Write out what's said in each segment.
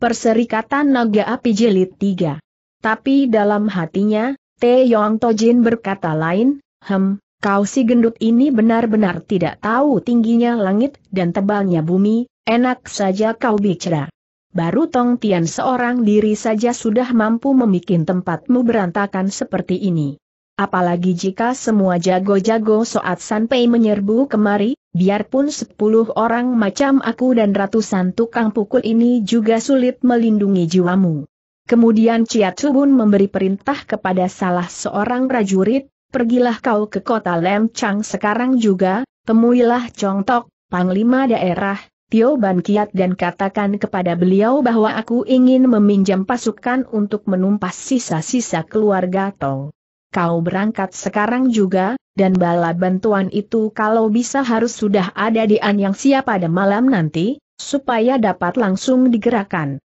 Perserikatan Naga Api Jelit 3. Tapi dalam hatinya, Te Yong Tojin berkata lain, Hem, kau si gendut ini benar-benar tidak tahu tingginya langit dan tebalnya bumi, enak saja kau bicara. Baru Tong Tian seorang diri saja sudah mampu memikin tempatmu berantakan seperti ini. Apalagi jika semua jago-jago Soat sampai menyerbu kemari, biarpun sepuluh orang macam aku dan ratusan tukang pukul ini juga sulit melindungi jiwamu. Kemudian Ciat Subun memberi perintah kepada salah seorang prajurit, pergilah kau ke kota Lem sekarang juga, temuilah Chong Tok, Panglima Daerah, Tio Ban Kiat dan katakan kepada beliau bahwa aku ingin meminjam pasukan untuk menumpas sisa-sisa keluarga Tong kau berangkat sekarang juga, dan bala bantuan itu kalau bisa harus sudah ada di An yang siap pada malam nanti, supaya dapat langsung digerakkan.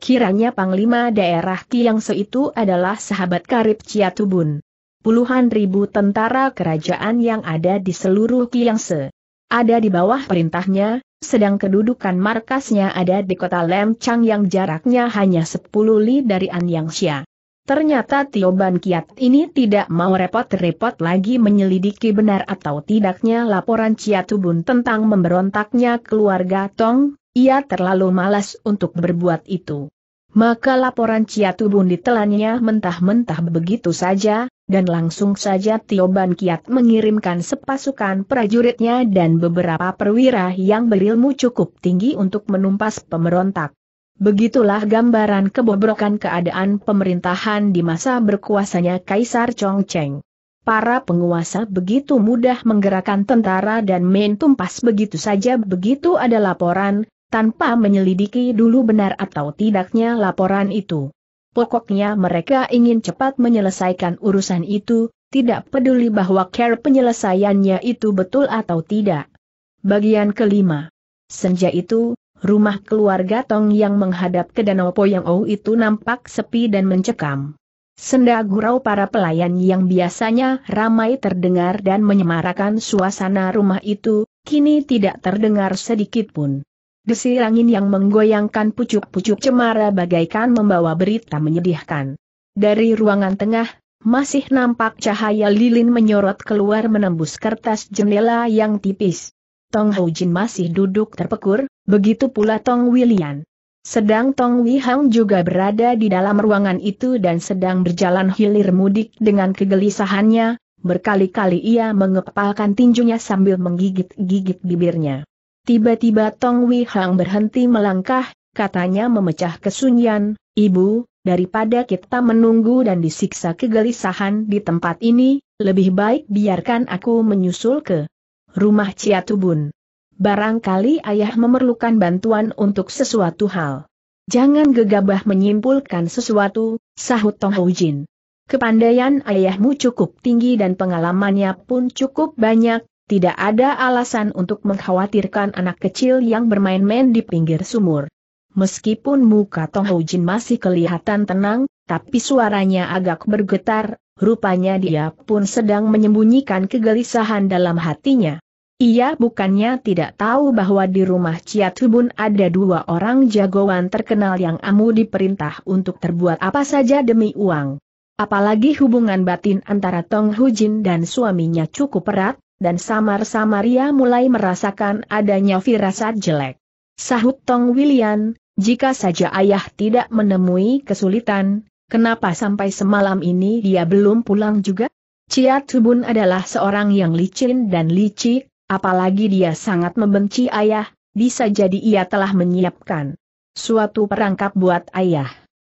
Kiranya Panglima daerah Kiang itu adalah sahabat karib Ciatubun. Puluhan ribu tentara kerajaan yang ada di seluruh Kiangse. Ada di bawah perintahnya, sedang kedudukan markasnya ada di kota Lemchang yang jaraknya hanya 10 li dari Anyangxia. Ternyata Tio Ban Kiat ini tidak mau repot-repot lagi menyelidiki benar atau tidaknya laporan Tubun tentang memberontaknya keluarga Tong, ia terlalu malas untuk berbuat itu. Maka laporan Tubun ditelannya mentah-mentah begitu saja, dan langsung saja Tio Ban Kiat mengirimkan sepasukan prajuritnya dan beberapa perwira yang berilmu cukup tinggi untuk menumpas pemberontak. Begitulah gambaran kebobrokan keadaan pemerintahan di masa berkuasanya Kaisar Chongcheng. Para penguasa begitu mudah menggerakkan tentara dan main tumpas begitu saja begitu ada laporan, tanpa menyelidiki dulu benar atau tidaknya laporan itu. Pokoknya mereka ingin cepat menyelesaikan urusan itu, tidak peduli bahwa care penyelesaiannya itu betul atau tidak. Bagian kelima. Senja itu, rumah keluarga Tong yang menghadap ke Danau Poyangou itu nampak sepi dan mencekam. Senda gurau para pelayan yang biasanya ramai terdengar dan menyemarakan suasana rumah itu, kini tidak terdengar sedikit pun. Desir angin yang menggoyangkan pucuk-pucuk cemara bagaikan membawa berita menyedihkan. Dari ruangan tengah, masih nampak cahaya lilin menyorot keluar menembus kertas jendela yang tipis. Tong Hujin masih duduk terpekur, begitu pula Tong William. Sedang Tong Hang juga berada di dalam ruangan itu dan sedang berjalan hilir mudik dengan kegelisahannya, berkali-kali ia mengepalkan tinjunya sambil menggigit-gigit bibirnya. Tiba-tiba Tong Hang berhenti melangkah, katanya memecah kesunyian, Ibu, daripada kita menunggu dan disiksa kegelisahan di tempat ini, lebih baik biarkan aku menyusul ke rumah Ciatubun. Barangkali ayah memerlukan bantuan untuk sesuatu hal. Jangan gegabah menyimpulkan sesuatu, sahut Tong Jin. Kepandaian ayahmu cukup tinggi dan pengalamannya pun cukup banyak, tidak ada alasan untuk mengkhawatirkan anak kecil yang bermain-main di pinggir sumur. Meskipun muka Tong Jin masih kelihatan tenang, tapi suaranya agak bergetar, rupanya dia pun sedang menyembunyikan kegelisahan dalam hatinya. Ia bukannya tidak tahu bahwa di rumah Ciatubun ada dua orang jagoan terkenal yang amu diperintah untuk terbuat apa saja demi uang. Apalagi hubungan batin antara Tong Hujin dan suaminya cukup erat, dan samar-samar ia mulai merasakan adanya firasat jelek. Sahut Tong William, jika saja ayah tidak menemui kesulitan, kenapa sampai semalam ini dia belum pulang juga? Ciatubun Tubun adalah seorang yang licin dan licik, Apalagi dia sangat membenci ayah, bisa jadi ia telah menyiapkan suatu perangkap buat ayah.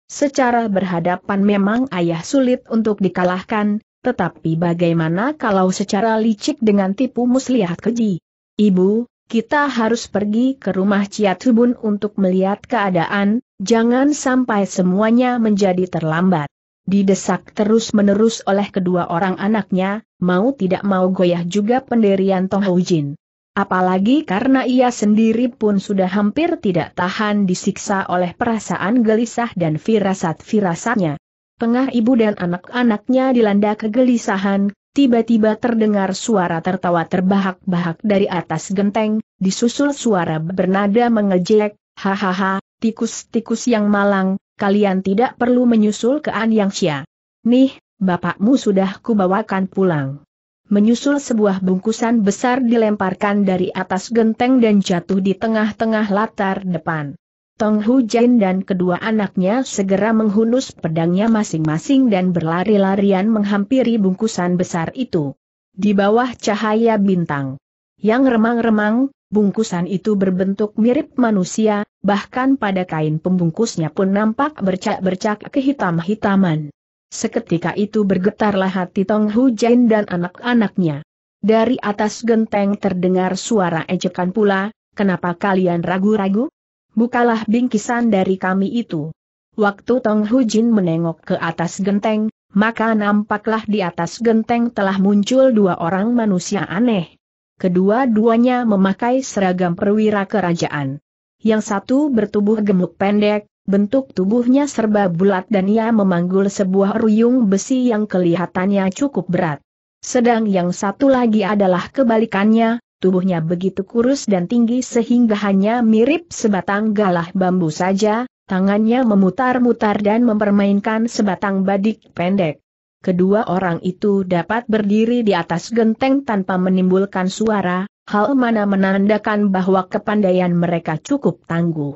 Secara berhadapan memang ayah sulit untuk dikalahkan, tetapi bagaimana kalau secara licik dengan tipu muslihat keji? Ibu, kita harus pergi ke rumah Ciatubun untuk melihat keadaan, jangan sampai semuanya menjadi terlambat. Didesak terus-menerus oleh kedua orang anaknya, mau tidak mau goyah juga pendirian Tong Jin. Apalagi karena ia sendiri pun sudah hampir tidak tahan disiksa oleh perasaan gelisah dan firasat-firasatnya. Tengah ibu dan anak-anaknya dilanda kegelisahan, tiba-tiba terdengar suara tertawa terbahak-bahak dari atas genteng, disusul suara bernada mengejek, hahaha, tikus-tikus yang malang, kalian tidak perlu menyusul ke Anyangsha. Nih, bapakmu sudah kubawakan pulang. Menyusul sebuah bungkusan besar dilemparkan dari atas genteng dan jatuh di tengah-tengah latar depan. Tong Hu Jin dan kedua anaknya segera menghunus pedangnya masing-masing dan berlari-larian menghampiri bungkusan besar itu. Di bawah cahaya bintang. Yang remang-remang, Bungkusan itu berbentuk mirip manusia, bahkan pada kain pembungkusnya pun nampak bercak-bercak kehitam-hitaman. Seketika itu bergetarlah hati Tong Hu Jin dan anak-anaknya. Dari atas genteng terdengar suara ejekan pula, kenapa kalian ragu-ragu? Bukalah bingkisan dari kami itu. Waktu Tong Hu Jin menengok ke atas genteng, maka nampaklah di atas genteng telah muncul dua orang manusia aneh kedua-duanya memakai seragam perwira kerajaan. Yang satu bertubuh gemuk pendek, bentuk tubuhnya serba bulat dan ia memanggul sebuah ruyung besi yang kelihatannya cukup berat. Sedang yang satu lagi adalah kebalikannya, tubuhnya begitu kurus dan tinggi sehingga hanya mirip sebatang galah bambu saja, tangannya memutar-mutar dan mempermainkan sebatang badik pendek kedua orang itu dapat berdiri di atas genteng tanpa menimbulkan suara, hal mana menandakan bahwa kepandaian mereka cukup tangguh.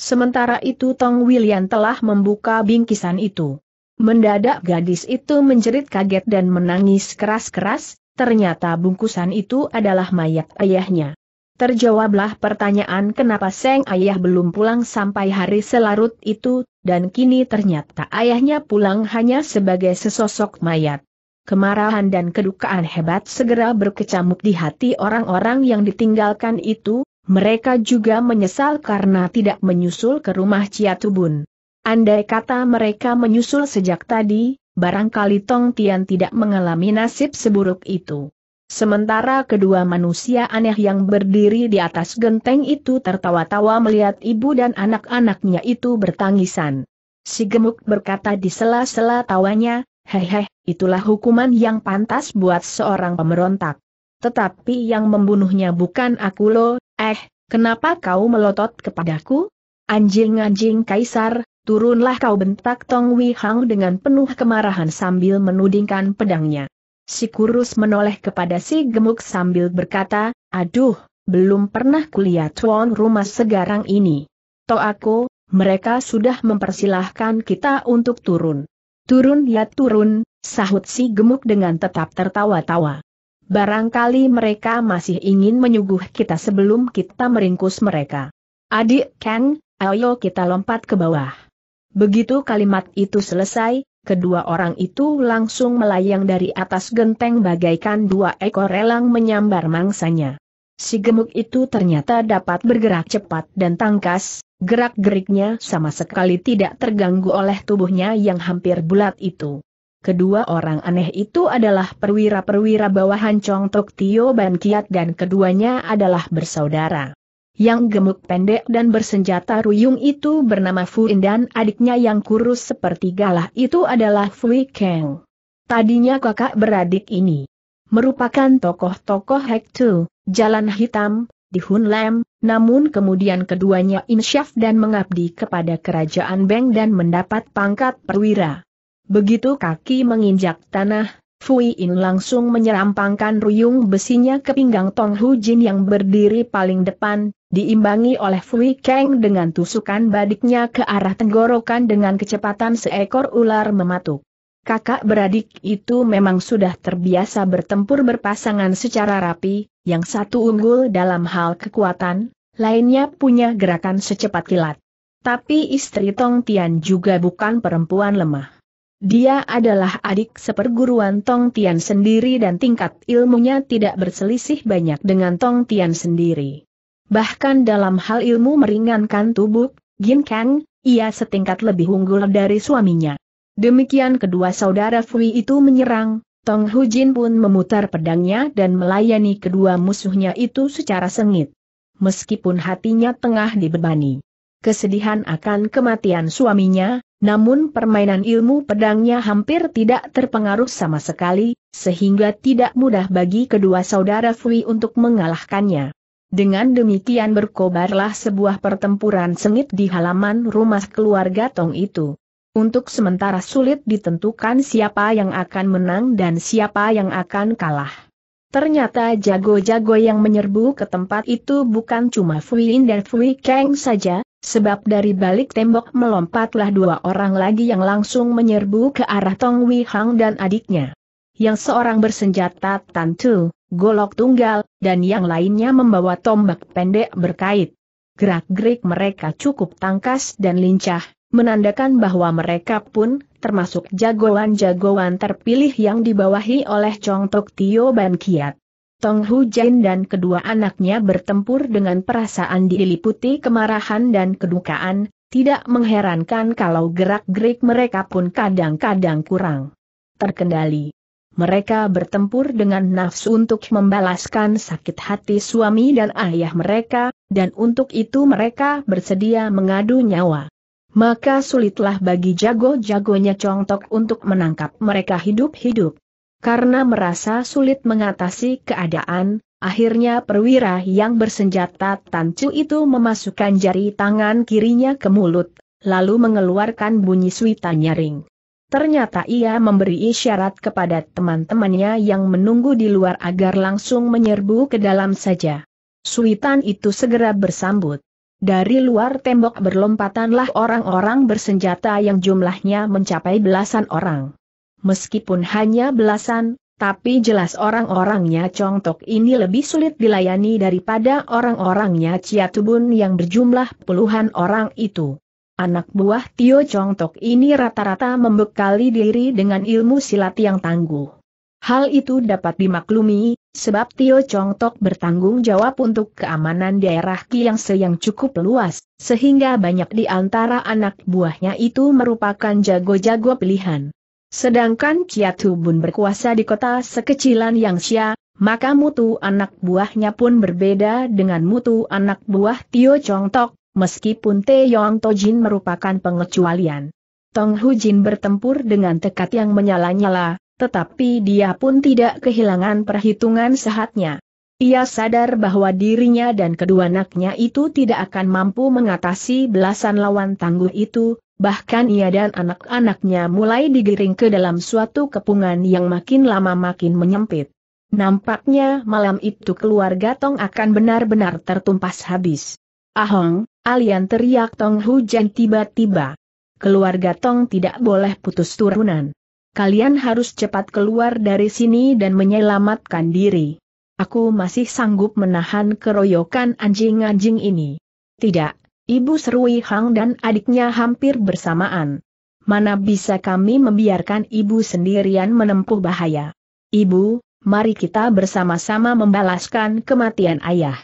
Sementara itu Tong William telah membuka bingkisan itu. Mendadak gadis itu menjerit kaget dan menangis keras-keras, ternyata bungkusan itu adalah mayat ayahnya. Terjawablah pertanyaan kenapa Seng Ayah belum pulang sampai hari selarut itu, dan kini ternyata ayahnya pulang hanya sebagai sesosok mayat. Kemarahan dan kedukaan hebat segera berkecamuk di hati orang-orang yang ditinggalkan itu, mereka juga menyesal karena tidak menyusul ke rumah Ciatubun. Andai kata mereka menyusul sejak tadi, barangkali Tong Tian tidak mengalami nasib seburuk itu. Sementara kedua manusia aneh yang berdiri di atas genteng itu tertawa-tawa melihat ibu dan anak-anaknya itu bertangisan. Si gemuk berkata di sela-sela tawanya, Hehe, itulah hukuman yang pantas buat seorang pemberontak. Tetapi yang membunuhnya bukan aku lo, eh, kenapa kau melotot kepadaku? Anjing-anjing kaisar, turunlah kau bentak Tong Wei Hang dengan penuh kemarahan sambil menudingkan pedangnya. Si kurus menoleh kepada si gemuk sambil berkata, aduh, belum pernah kulihat tuan rumah segarang ini. aku, mereka sudah mempersilahkan kita untuk turun. Turun ya turun, sahut si gemuk dengan tetap tertawa-tawa. Barangkali mereka masih ingin menyuguh kita sebelum kita meringkus mereka. Adik Kang, ayo kita lompat ke bawah. Begitu kalimat itu selesai, kedua orang itu langsung melayang dari atas genteng bagaikan dua ekor elang menyambar mangsanya. Si gemuk itu ternyata dapat bergerak cepat dan tangkas, gerak-geriknya sama sekali tidak terganggu oleh tubuhnya yang hampir bulat itu. Kedua orang aneh itu adalah perwira-perwira bawahan Chong Tok Tio Ban Kiat dan keduanya adalah bersaudara. Yang gemuk pendek dan bersenjata ruyung itu bernama Fuin dan adiknya yang kurus seperti galah itu adalah Fui Kang. Tadinya kakak beradik ini merupakan tokoh-tokoh Hektu, Jalan Hitam, di Hun Lam, namun kemudian keduanya insyaf dan mengabdi kepada kerajaan Beng dan mendapat pangkat perwira. Begitu kaki menginjak tanah, Fui In langsung menyerampangkan ruyung besinya ke pinggang Tong Hu Jin yang berdiri paling depan, diimbangi oleh Fui Kang dengan tusukan badiknya ke arah tenggorokan dengan kecepatan seekor ular mematuk. Kakak beradik itu memang sudah terbiasa bertempur berpasangan secara rapi, yang satu unggul dalam hal kekuatan, lainnya punya gerakan secepat kilat. Tapi istri Tong Tian juga bukan perempuan lemah. Dia adalah adik seperguruan Tong Tian sendiri dan tingkat ilmunya tidak berselisih banyak dengan Tong Tian sendiri. Bahkan dalam hal ilmu meringankan tubuh, Gin Kang, ia setingkat lebih unggul dari suaminya. Demikian kedua saudara Fui itu menyerang, Tong Hu Jin pun memutar pedangnya dan melayani kedua musuhnya itu secara sengit. Meskipun hatinya tengah dibebani kesedihan akan kematian suaminya, namun permainan ilmu pedangnya hampir tidak terpengaruh sama sekali, sehingga tidak mudah bagi kedua saudara Fui untuk mengalahkannya. Dengan demikian berkobarlah sebuah pertempuran sengit di halaman rumah keluarga Tong itu. Untuk sementara sulit ditentukan siapa yang akan menang dan siapa yang akan kalah. Ternyata jago-jago yang menyerbu ke tempat itu bukan cuma Fui dan Fui Kang saja, Sebab dari balik tembok melompatlah dua orang lagi yang langsung menyerbu ke arah Tong Wei Hang dan adiknya. Yang seorang bersenjata tantu, golok tunggal, dan yang lainnya membawa tombak pendek berkait. Gerak-gerik mereka cukup tangkas dan lincah, menandakan bahwa mereka pun, termasuk jagoan-jagoan terpilih yang dibawahi oleh Chong Tok Tio Ban Kiat. Tong Hu Jin dan kedua anaknya bertempur dengan perasaan diliputi kemarahan dan kedukaan, tidak mengherankan kalau gerak-gerik mereka pun kadang-kadang kurang terkendali. Mereka bertempur dengan nafsu untuk membalaskan sakit hati suami dan ayah mereka, dan untuk itu mereka bersedia mengadu nyawa. Maka sulitlah bagi jago-jagonya contok untuk menangkap mereka hidup-hidup. Karena merasa sulit mengatasi keadaan, akhirnya perwira yang bersenjata Tancu itu memasukkan jari tangan kirinya ke mulut, lalu mengeluarkan bunyi suita nyaring. Ternyata ia memberi isyarat kepada teman-temannya yang menunggu di luar agar langsung menyerbu ke dalam saja. Suitan itu segera bersambut. Dari luar tembok berlompatanlah orang-orang bersenjata yang jumlahnya mencapai belasan orang meskipun hanya belasan, tapi jelas orang-orangnya Tok ini lebih sulit dilayani daripada orang-orangnya Tubun yang berjumlah puluhan orang itu. Anak buah Tio Tok ini rata-rata membekali diri dengan ilmu silat yang tangguh. Hal itu dapat dimaklumi, sebab Tio Tok bertanggung jawab untuk keamanan daerah Kiangse yang cukup luas, sehingga banyak di antara anak buahnya itu merupakan jago-jago pilihan. Sedangkan Kiatu Bun berkuasa di kota sekecilan Yangsha, maka mutu anak buahnya pun berbeda dengan mutu anak buah Tio Chong Tok, meskipun Te Yong Tojin merupakan pengecualian. Tong Hu Jin bertempur dengan tekad yang menyala-nyala, tetapi dia pun tidak kehilangan perhitungan sehatnya. Ia sadar bahwa dirinya dan kedua anaknya itu tidak akan mampu mengatasi belasan lawan tangguh itu, bahkan ia dan anak-anaknya mulai digiring ke dalam suatu kepungan yang makin lama makin menyempit. Nampaknya malam itu keluarga Tong akan benar-benar tertumpas habis. Ahong, alian teriak Tong hujan tiba-tiba. Keluarga Tong tidak boleh putus turunan. Kalian harus cepat keluar dari sini dan menyelamatkan diri. Aku masih sanggup menahan keroyokan anjing-anjing ini. Tidak, Ibu Serui Hang dan adiknya hampir bersamaan. Mana bisa kami membiarkan ibu sendirian menempuh bahaya. Ibu, mari kita bersama-sama membalaskan kematian ayah.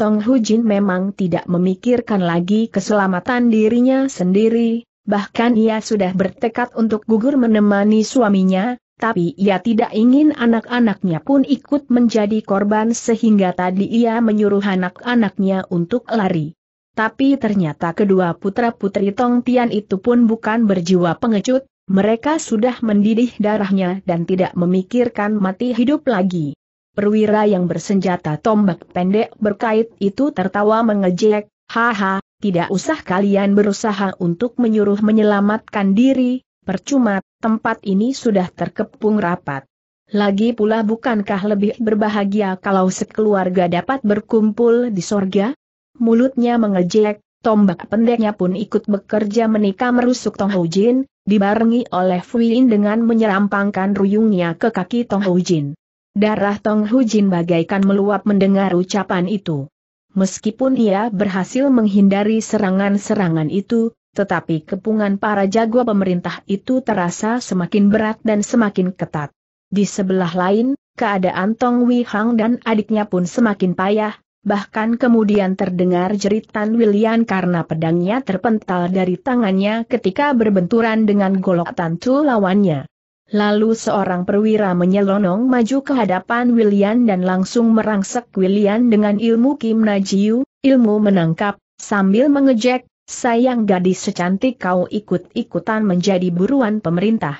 Tong Hu Jin memang tidak memikirkan lagi keselamatan dirinya sendiri, bahkan ia sudah bertekad untuk gugur menemani suaminya, tapi ia tidak ingin anak-anaknya pun ikut menjadi korban sehingga tadi ia menyuruh anak-anaknya untuk lari. Tapi ternyata kedua putra-putri Tong Tian itu pun bukan berjiwa pengecut, mereka sudah mendidih darahnya dan tidak memikirkan mati hidup lagi. Perwira yang bersenjata tombak pendek berkait itu tertawa mengejek, haha, tidak usah kalian berusaha untuk menyuruh menyelamatkan diri, percuma, tempat ini sudah terkepung rapat. Lagi pula bukankah lebih berbahagia kalau sekeluarga dapat berkumpul di sorga? mulutnya mengejek, tombak pendeknya pun ikut bekerja menikam merusuk Tong Hou Jin, dibarengi oleh Fu Fuin dengan menyerampangkan ruyungnya ke kaki Tong Hou Jin. Darah Tong Hou Jin bagaikan meluap mendengar ucapan itu. Meskipun ia berhasil menghindari serangan-serangan itu, tetapi kepungan para jago pemerintah itu terasa semakin berat dan semakin ketat. Di sebelah lain, keadaan Tong Wei Hang dan adiknya pun semakin payah, Bahkan kemudian terdengar jeritan William karena pedangnya terpental dari tangannya ketika berbenturan dengan golok tantu lawannya. Lalu seorang perwira menyelonong maju ke hadapan William dan langsung merangsek William dengan ilmu Kim Najiu, ilmu menangkap, sambil mengejek, sayang gadis secantik kau ikut-ikutan menjadi buruan pemerintah.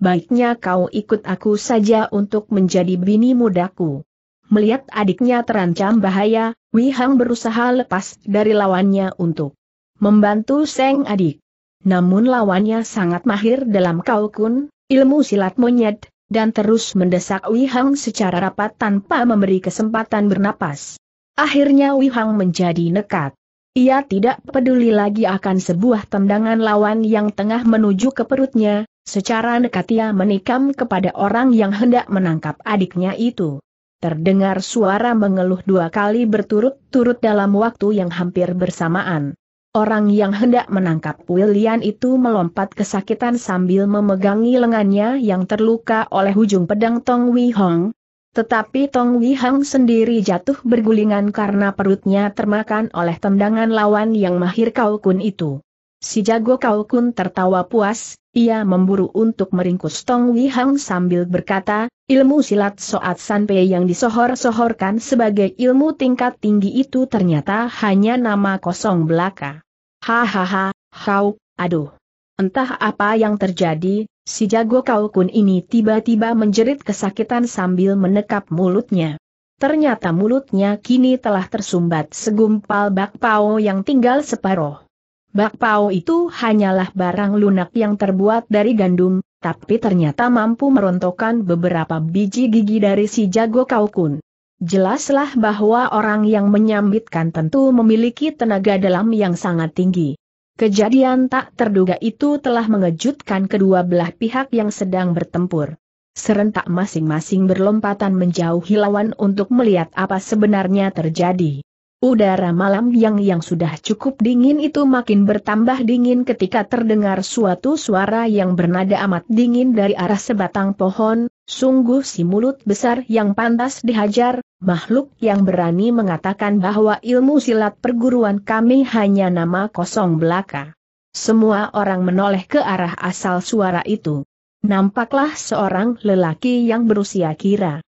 Baiknya kau ikut aku saja untuk menjadi bini mudaku. Melihat adiknya terancam bahaya, Wei Hang berusaha lepas dari lawannya untuk membantu Seng adik. Namun lawannya sangat mahir dalam kaukun, ilmu silat monyet, dan terus mendesak Wei Hang secara rapat tanpa memberi kesempatan bernapas. Akhirnya Wei Hang menjadi nekat. Ia tidak peduli lagi akan sebuah tendangan lawan yang tengah menuju ke perutnya, secara nekat ia menikam kepada orang yang hendak menangkap adiknya itu terdengar suara mengeluh dua kali berturut-turut dalam waktu yang hampir bersamaan. Orang yang hendak menangkap William itu melompat kesakitan sambil memegangi lengannya yang terluka oleh ujung pedang Tong Wei Hong. Tetapi Tong Wei Hong sendiri jatuh bergulingan karena perutnya termakan oleh tendangan lawan yang mahir Kau Kun itu. Si jago kau kun tertawa puas, ia memburu untuk meringkus Tong Wei Hang sambil berkata, ilmu silat Soat Sanpei yang disohor-sohorkan sebagai ilmu tingkat tinggi itu ternyata hanya nama kosong belaka. Hahaha, kau, aduh. Entah apa yang terjadi, si jago kau kun ini tiba-tiba menjerit kesakitan sambil menekap mulutnya. Ternyata mulutnya kini telah tersumbat segumpal bakpao yang tinggal separoh. Bakpao itu hanyalah barang lunak yang terbuat dari gandum, tapi ternyata mampu merontokkan beberapa biji gigi dari si jago kaukun. Jelaslah bahwa orang yang menyambitkan tentu memiliki tenaga dalam yang sangat tinggi. Kejadian tak terduga itu telah mengejutkan kedua belah pihak yang sedang bertempur. Serentak masing-masing berlompatan menjauhi lawan untuk melihat apa sebenarnya terjadi. Udara malam yang yang sudah cukup dingin itu makin bertambah dingin ketika terdengar suatu suara yang bernada amat dingin dari arah sebatang pohon, sungguh si mulut besar yang pantas dihajar, makhluk yang berani mengatakan bahwa ilmu silat perguruan kami hanya nama kosong belaka. Semua orang menoleh ke arah asal suara itu. Nampaklah seorang lelaki yang berusia kira.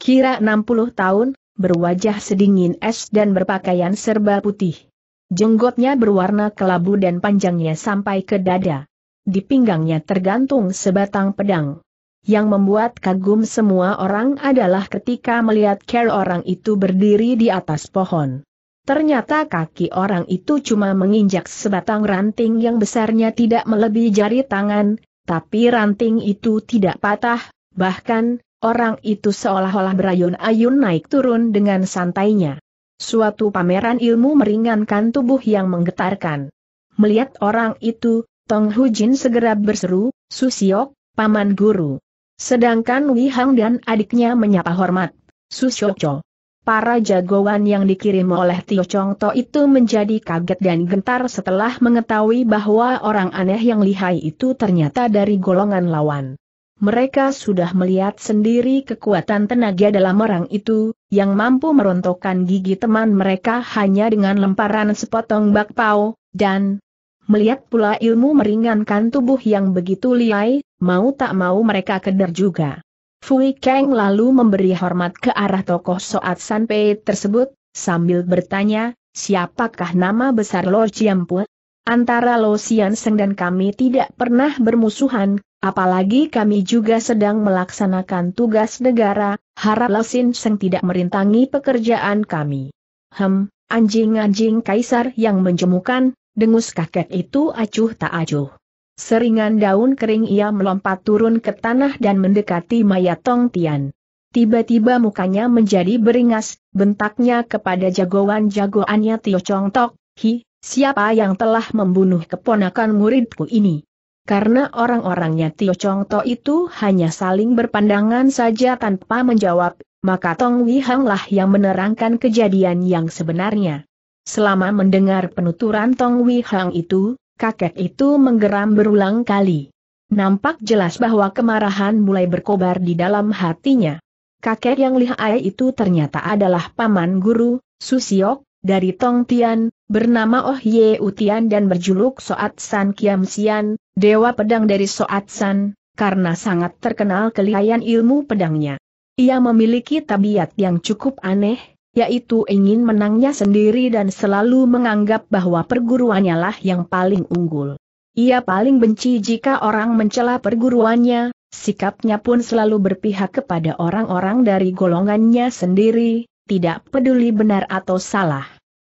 Kira 60 tahun, berwajah sedingin es dan berpakaian serba putih. Jenggotnya berwarna kelabu dan panjangnya sampai ke dada. Di pinggangnya tergantung sebatang pedang. Yang membuat kagum semua orang adalah ketika melihat care orang itu berdiri di atas pohon. Ternyata kaki orang itu cuma menginjak sebatang ranting yang besarnya tidak melebihi jari tangan, tapi ranting itu tidak patah, bahkan, Orang itu seolah-olah berayun-ayun naik turun dengan santainya. Suatu pameran ilmu meringankan tubuh yang menggetarkan. Melihat orang itu, Tong Hu Jin segera berseru, Susiok, Paman Guru. Sedangkan Wei Hang dan adiknya menyapa hormat, Susiok Para jagoan yang dikirim oleh Tio Chong To itu menjadi kaget dan gentar setelah mengetahui bahwa orang aneh yang lihai itu ternyata dari golongan lawan. Mereka sudah melihat sendiri kekuatan tenaga dalam orang itu, yang mampu merontokkan gigi teman mereka hanya dengan lemparan sepotong bakpao, dan melihat pula ilmu meringankan tubuh yang begitu liai, mau tak mau mereka keder juga. Fui Kang lalu memberi hormat ke arah tokoh Soat Sanpei tersebut, sambil bertanya, siapakah nama besar Lo Jiampu? Antara Lo Sian Seng dan kami tidak pernah bermusuhan, Apalagi kami juga sedang melaksanakan tugas negara, haraplah Sin Seng tidak merintangi pekerjaan kami. Hem, anjing-anjing kaisar yang menjemukan, dengus kakek itu acuh tak acuh. Seringan daun kering ia melompat turun ke tanah dan mendekati mayat Tong Tian. Tiba-tiba mukanya menjadi beringas, bentaknya kepada jagoan-jagoannya Tio Chong Tok, Hi, siapa yang telah membunuh keponakan muridku ini? karena orang-orangnya Tio Chong To itu hanya saling berpandangan saja tanpa menjawab, maka Tong Wi Hang lah yang menerangkan kejadian yang sebenarnya. Selama mendengar penuturan Tong Wi Hang itu, kakek itu menggeram berulang kali. Nampak jelas bahwa kemarahan mulai berkobar di dalam hatinya. Kakek yang lihai itu ternyata adalah paman guru, Susiok, dari Tong Tian, bernama Oh Ye Utian dan berjuluk Soat San Kiam Sian, Dewa Pedang dari Soat San, karena sangat terkenal kelihayan ilmu pedangnya. Ia memiliki tabiat yang cukup aneh, yaitu ingin menangnya sendiri dan selalu menganggap bahwa perguruannya lah yang paling unggul. Ia paling benci jika orang mencela perguruannya, sikapnya pun selalu berpihak kepada orang-orang dari golongannya sendiri, tidak peduli benar atau salah.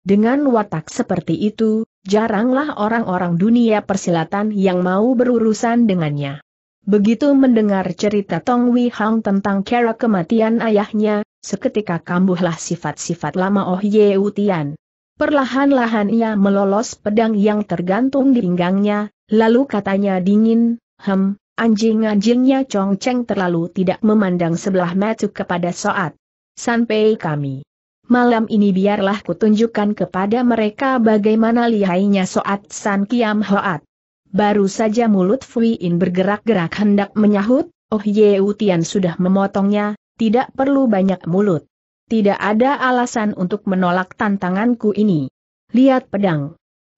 Dengan watak seperti itu, jaranglah orang-orang dunia persilatan yang mau berurusan dengannya. Begitu mendengar cerita Tong Wei Hang tentang kera kematian ayahnya, seketika kambuhlah sifat-sifat lama Oh Ye Utian. Perlahan-lahan ia melolos pedang yang tergantung di pinggangnya, lalu katanya dingin, hem, anjing-anjingnya Chong Cheng terlalu tidak memandang sebelah mata kepada Soat. Sampai kami. Malam ini biarlah kutunjukkan kepada mereka bagaimana lihainya Soat San Kiam Hoat. Baru saja mulut Fui In bergerak-gerak hendak menyahut, Oh Ye Utian sudah memotongnya, tidak perlu banyak mulut. Tidak ada alasan untuk menolak tantanganku ini. Lihat pedang.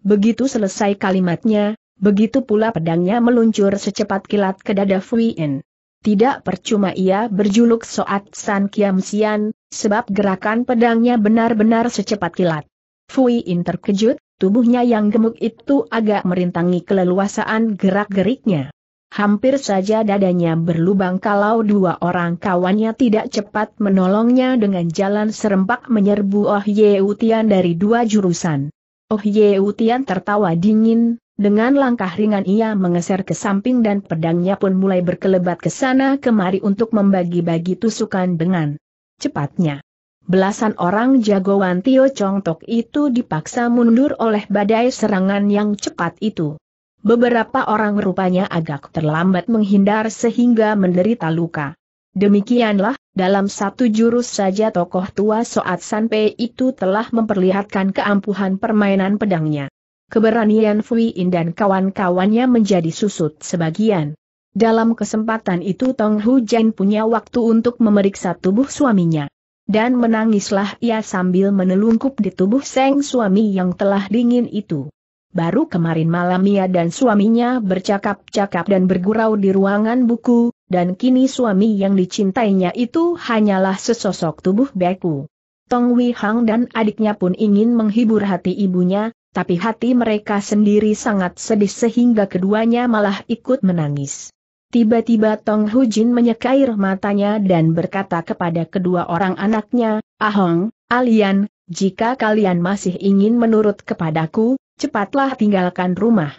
Begitu selesai kalimatnya, begitu pula pedangnya meluncur secepat kilat ke dada Fui In. Tidak percuma ia berjuluk Soat San Kiam Sian, sebab gerakan pedangnya benar-benar secepat kilat. Fui In terkejut, tubuhnya yang gemuk itu agak merintangi keleluasaan gerak-geriknya. Hampir saja dadanya berlubang kalau dua orang kawannya tidak cepat menolongnya dengan jalan serempak menyerbu Oh Ye Utian dari dua jurusan. Oh Ye Utian tertawa dingin, dengan langkah ringan ia mengeser ke samping dan pedangnya pun mulai berkelebat ke sana kemari untuk membagi-bagi tusukan dengan cepatnya. Belasan orang jagoan Tio Chong Tok itu dipaksa mundur oleh badai serangan yang cepat itu. Beberapa orang rupanya agak terlambat menghindar sehingga menderita luka. Demikianlah, dalam satu jurus saja tokoh tua Soat Sanpei itu telah memperlihatkan keampuhan permainan pedangnya keberanian Fui In dan kawan-kawannya menjadi susut sebagian. Dalam kesempatan itu Tong Hu Jen punya waktu untuk memeriksa tubuh suaminya. Dan menangislah ia sambil menelungkup di tubuh seng suami yang telah dingin itu. Baru kemarin malam ia dan suaminya bercakap-cakap dan bergurau di ruangan buku, dan kini suami yang dicintainya itu hanyalah sesosok tubuh beku. Tong Wei Hang dan adiknya pun ingin menghibur hati ibunya, tapi hati mereka sendiri sangat sedih sehingga keduanya malah ikut menangis. Tiba-tiba Tong Hujin menyekair matanya dan berkata kepada kedua orang anaknya, Ahong, Alian, jika kalian masih ingin menurut kepadaku, cepatlah tinggalkan rumah.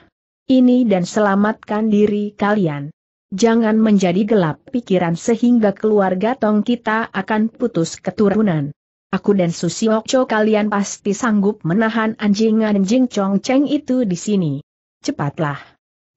Ini dan selamatkan diri kalian. Jangan menjadi gelap pikiran sehingga keluarga Tong kita akan putus keturunan. Aku dan Susiokcho kalian pasti sanggup menahan anjing-anjing Chong Cheng itu di sini. Cepatlah.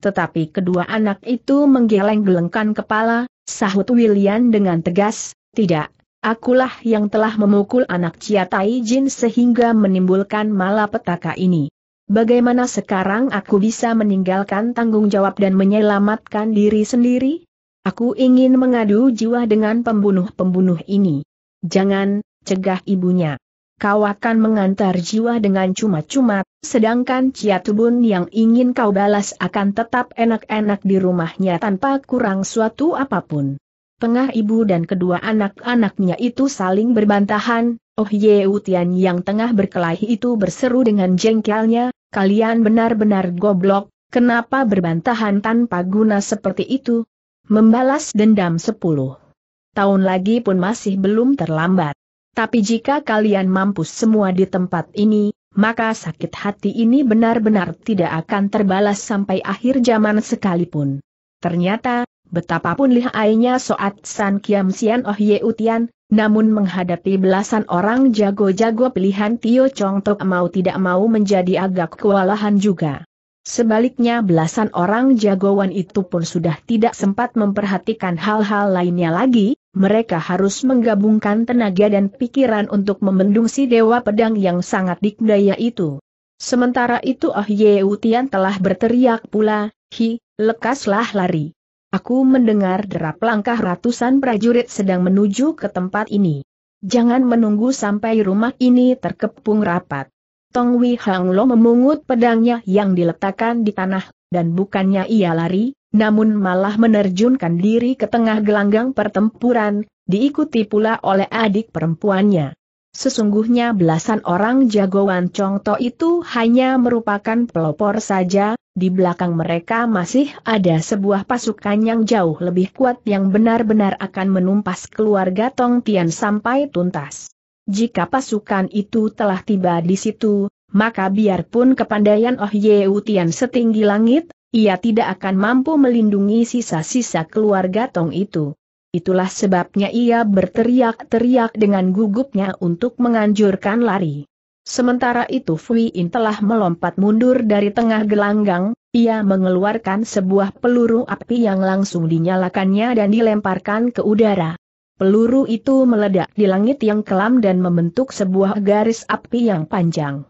Tetapi kedua anak itu menggeleng-gelengkan kepala, sahut William dengan tegas, tidak, akulah yang telah memukul anak Chia Tai Jin sehingga menimbulkan malapetaka ini. Bagaimana sekarang aku bisa meninggalkan tanggung jawab dan menyelamatkan diri sendiri? Aku ingin mengadu jiwa dengan pembunuh-pembunuh ini. Jangan, cegah ibunya. Kau akan mengantar jiwa dengan cuma-cuma, sedangkan Ciatubun yang ingin kau balas akan tetap enak-enak di rumahnya tanpa kurang suatu apapun. Tengah ibu dan kedua anak-anaknya itu saling berbantahan, Oh Ye Utian yang tengah berkelahi itu berseru dengan jengkelnya, kalian benar-benar goblok, kenapa berbantahan tanpa guna seperti itu? Membalas dendam sepuluh tahun lagi pun masih belum terlambat. Tapi jika kalian mampus semua di tempat ini, maka sakit hati ini benar-benar tidak akan terbalas sampai akhir zaman sekalipun. Ternyata, betapapun lihainya Soat San Kiam Sian Oh Ye Utian, namun menghadapi belasan orang jago-jago pilihan Tio Chong Tok mau tidak mau menjadi agak kewalahan juga. Sebaliknya belasan orang jagoan itu pun sudah tidak sempat memperhatikan hal-hal lainnya lagi, mereka harus menggabungkan tenaga dan pikiran untuk membendung si dewa pedang yang sangat dikdaya itu. Sementara itu Ah Yeutian telah berteriak pula, Hi, lekaslah lari. Aku mendengar derap langkah ratusan prajurit sedang menuju ke tempat ini. Jangan menunggu sampai rumah ini terkepung rapat. Tong Wi Hang Lo memungut pedangnya yang diletakkan di tanah, dan bukannya ia lari, namun malah menerjunkan diri ke tengah gelanggang pertempuran, diikuti pula oleh adik perempuannya. Sesungguhnya belasan orang jagoan Congto itu hanya merupakan pelopor saja, di belakang mereka masih ada sebuah pasukan yang jauh lebih kuat yang benar-benar akan menumpas keluarga Tong Tian sampai tuntas. Jika pasukan itu telah tiba di situ, maka biarpun kepandaian Oh Ye Tian setinggi langit, ia tidak akan mampu melindungi sisa-sisa keluarga Tong itu. Itulah sebabnya ia berteriak-teriak dengan gugupnya untuk menganjurkan lari. Sementara itu Fui In telah melompat mundur dari tengah gelanggang, ia mengeluarkan sebuah peluru api yang langsung dinyalakannya dan dilemparkan ke udara. Peluru itu meledak di langit yang kelam dan membentuk sebuah garis api yang panjang.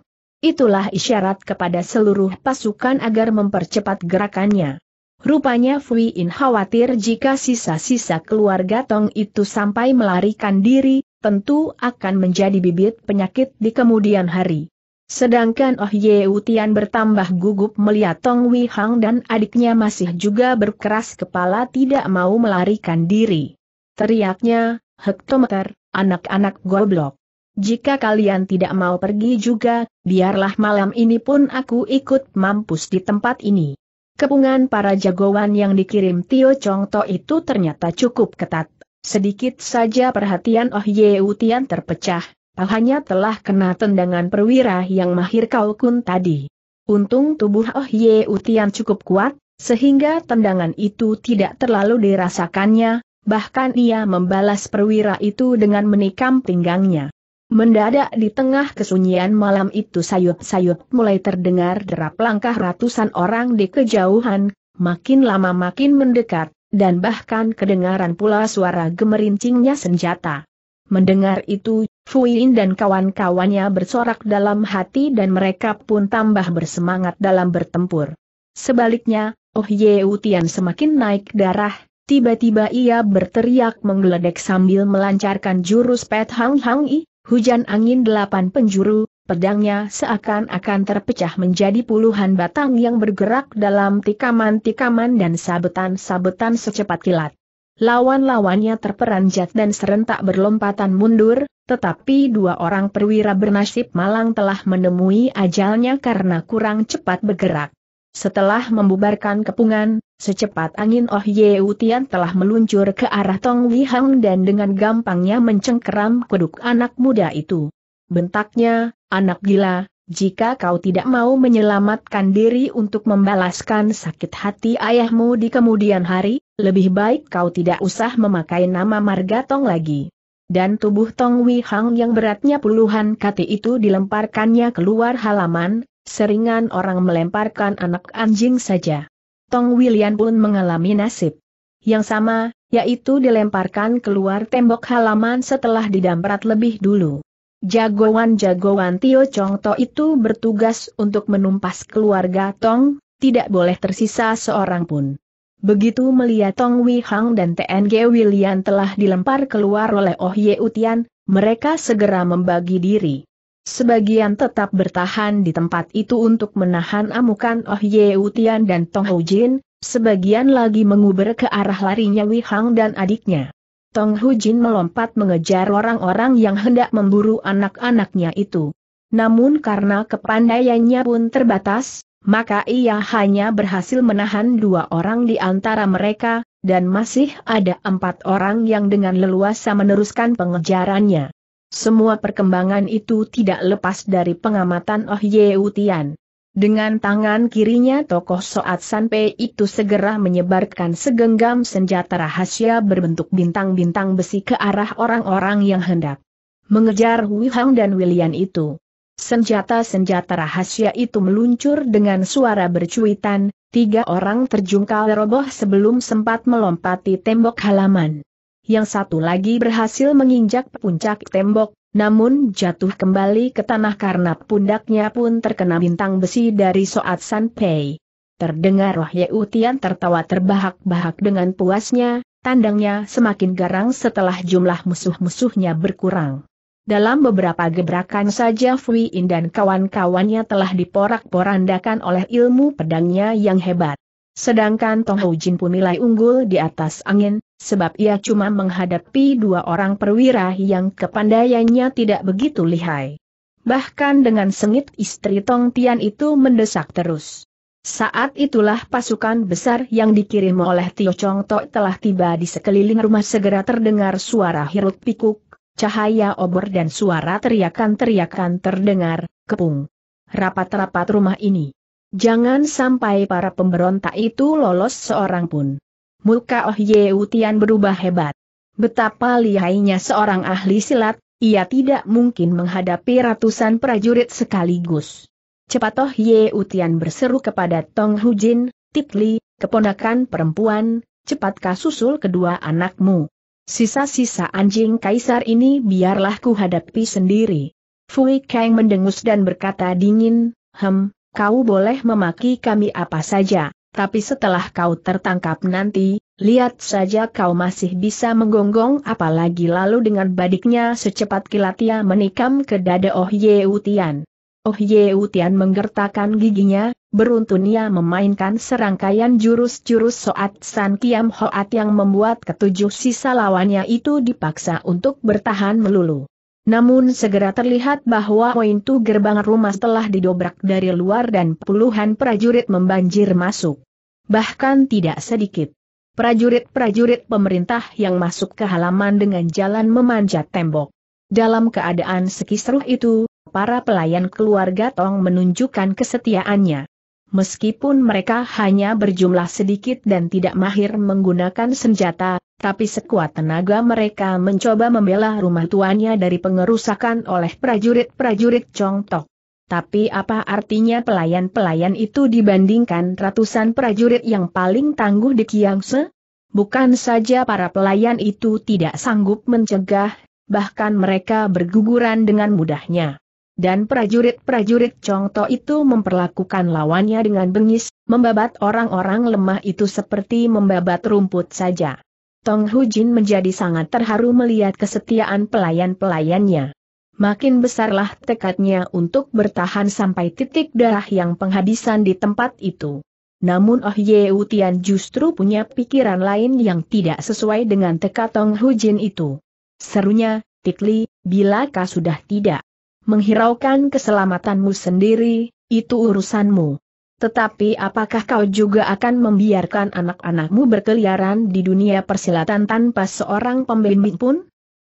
Itulah isyarat kepada seluruh pasukan agar mempercepat gerakannya. Rupanya Fui In khawatir jika sisa-sisa keluarga Tong itu sampai melarikan diri, tentu akan menjadi bibit penyakit di kemudian hari. Sedangkan Oh Ye Utian bertambah gugup melihat Tong Wei Hang dan adiknya masih juga berkeras kepala tidak mau melarikan diri. Teriaknya, hektometer, anak-anak goblok. Jika kalian tidak mau pergi juga, biarlah malam ini pun aku ikut mampus di tempat ini. Kepungan para jagoan yang dikirim Tio Chong To itu ternyata cukup ketat. Sedikit saja perhatian Oh Ye Utian terpecah, pahanya telah kena tendangan perwira yang mahir kau kun tadi. Untung tubuh Oh Ye Utian cukup kuat, sehingga tendangan itu tidak terlalu dirasakannya, bahkan ia membalas perwira itu dengan menikam pinggangnya. Mendadak di tengah kesunyian malam itu sayup-sayup mulai terdengar derap langkah ratusan orang di kejauhan, makin lama makin mendekat, dan bahkan kedengaran pula suara gemerincingnya senjata. Mendengar itu, Fuin dan kawan-kawannya bersorak dalam hati dan mereka pun tambah bersemangat dalam bertempur. Sebaliknya, Oh Ye Utian semakin naik darah, tiba-tiba ia berteriak menggeledek sambil melancarkan jurus Pet Hang Hang I, Hujan angin delapan penjuru, pedangnya seakan-akan terpecah menjadi puluhan batang yang bergerak dalam tikaman-tikaman dan sabetan-sabetan secepat kilat. Lawan-lawannya terperanjat dan serentak berlompatan mundur, tetapi dua orang perwira bernasib malang telah menemui ajalnya karena kurang cepat bergerak. Setelah membubarkan kepungan, Secepat angin Oh Yeu Tian telah meluncur ke arah Tong Hang dan dengan gampangnya mencengkeram kuduk anak muda itu. Bentaknya, anak gila, jika kau tidak mau menyelamatkan diri untuk membalaskan sakit hati ayahmu di kemudian hari, lebih baik kau tidak usah memakai nama Marga Tong lagi. Dan tubuh Tong Hang yang beratnya puluhan kati itu dilemparkannya keluar halaman, seringan orang melemparkan anak anjing saja. Tong William pun mengalami nasib yang sama, yaitu dilemparkan keluar tembok halaman setelah didamprat lebih dulu. Jagoan-jagoan Tio Chong To itu bertugas untuk menumpas keluarga Tong, tidak boleh tersisa seorang pun. Begitu melihat Tong Wei Hang dan TNG William telah dilempar keluar oleh Oh Ye Utian, mereka segera membagi diri. Sebagian tetap bertahan di tempat itu untuk menahan amukan Oh Ye Utian dan Tong Hu Jin, sebagian lagi menguber ke arah larinya Wei Hang dan adiknya. Tong Hu Jin melompat mengejar orang-orang yang hendak memburu anak-anaknya itu. Namun karena kepandaiannya pun terbatas, maka ia hanya berhasil menahan dua orang di antara mereka, dan masih ada empat orang yang dengan leluasa meneruskan pengejarannya. Semua perkembangan itu tidak lepas dari pengamatan Oh Ye Utian. Dengan tangan kirinya tokoh Soat Sanpei itu segera menyebarkan segenggam senjata rahasia berbentuk bintang-bintang besi ke arah orang-orang yang hendak mengejar Hang dan William itu. Senjata-senjata rahasia itu meluncur dengan suara bercuitan, tiga orang terjungkal roboh sebelum sempat melompati tembok halaman yang satu lagi berhasil menginjak puncak tembok, namun jatuh kembali ke tanah karena pundaknya pun terkena bintang besi dari Soat Sanpei. Terdengar Wah Yeutian tertawa terbahak-bahak dengan puasnya, tandangnya semakin garang setelah jumlah musuh-musuhnya berkurang. Dalam beberapa gebrakan saja Fui In dan kawan-kawannya telah diporak-porandakan oleh ilmu pedangnya yang hebat. Sedangkan Tong Hou Jin pun nilai unggul di atas angin, sebab ia cuma menghadapi dua orang perwira yang kepandaiannya tidak begitu lihai. Bahkan dengan sengit istri Tong Tian itu mendesak terus. Saat itulah pasukan besar yang dikirim oleh Tio Chong Tok telah tiba di sekeliling rumah segera terdengar suara hiruk pikuk, cahaya obor dan suara teriakan-teriakan terdengar, kepung. Rapat-rapat rumah ini. Jangan sampai para pemberontak itu lolos seorang pun. Muka Oh Ye Utian berubah hebat. Betapa lihainya seorang ahli silat, ia tidak mungkin menghadapi ratusan prajurit sekaligus. Cepat Oh Ye Utian berseru kepada Tong Hujin, Li, keponakan perempuan, cepatkah susul kedua anakmu. Sisa-sisa anjing kaisar ini biarlah ku hadapi sendiri. Fui Kang mendengus dan berkata dingin, Hem, kau boleh memaki kami apa saja tapi setelah kau tertangkap nanti, lihat saja kau masih bisa menggonggong apalagi lalu dengan badiknya secepat kilat ia menikam ke dada Oh Ye Utian. Oh Ye Utian menggertakkan giginya, beruntun ia memainkan serangkaian jurus-jurus Soat San Kiam Hoat yang membuat ketujuh sisa lawannya itu dipaksa untuk bertahan melulu. Namun segera terlihat bahwa pintu gerbang rumah telah didobrak dari luar dan puluhan prajurit membanjir masuk. Bahkan tidak sedikit. Prajurit-prajurit pemerintah yang masuk ke halaman dengan jalan memanjat tembok. Dalam keadaan sekisruh itu, para pelayan keluarga Tong menunjukkan kesetiaannya. Meskipun mereka hanya berjumlah sedikit dan tidak mahir menggunakan senjata, tapi sekuat tenaga mereka mencoba membela rumah tuannya dari pengerusakan oleh prajurit-prajurit Chong Tok. Tapi apa artinya pelayan-pelayan itu dibandingkan ratusan prajurit yang paling tangguh di Kiangse? Bukan saja para pelayan itu tidak sanggup mencegah, bahkan mereka berguguran dengan mudahnya dan prajurit-prajurit Congto itu memperlakukan lawannya dengan bengis, membabat orang-orang lemah itu seperti membabat rumput saja. Tong Hujin menjadi sangat terharu melihat kesetiaan pelayan-pelayannya. Makin besarlah tekadnya untuk bertahan sampai titik darah yang penghabisan di tempat itu. Namun Oh Ye Utian justru punya pikiran lain yang tidak sesuai dengan tekad Tong Hujin itu. Serunya, Tikli, bila kau sudah tidak menghiraukan keselamatanmu sendiri, itu urusanmu. Tetapi apakah kau juga akan membiarkan anak-anakmu berkeliaran di dunia persilatan tanpa seorang pembimbing pun?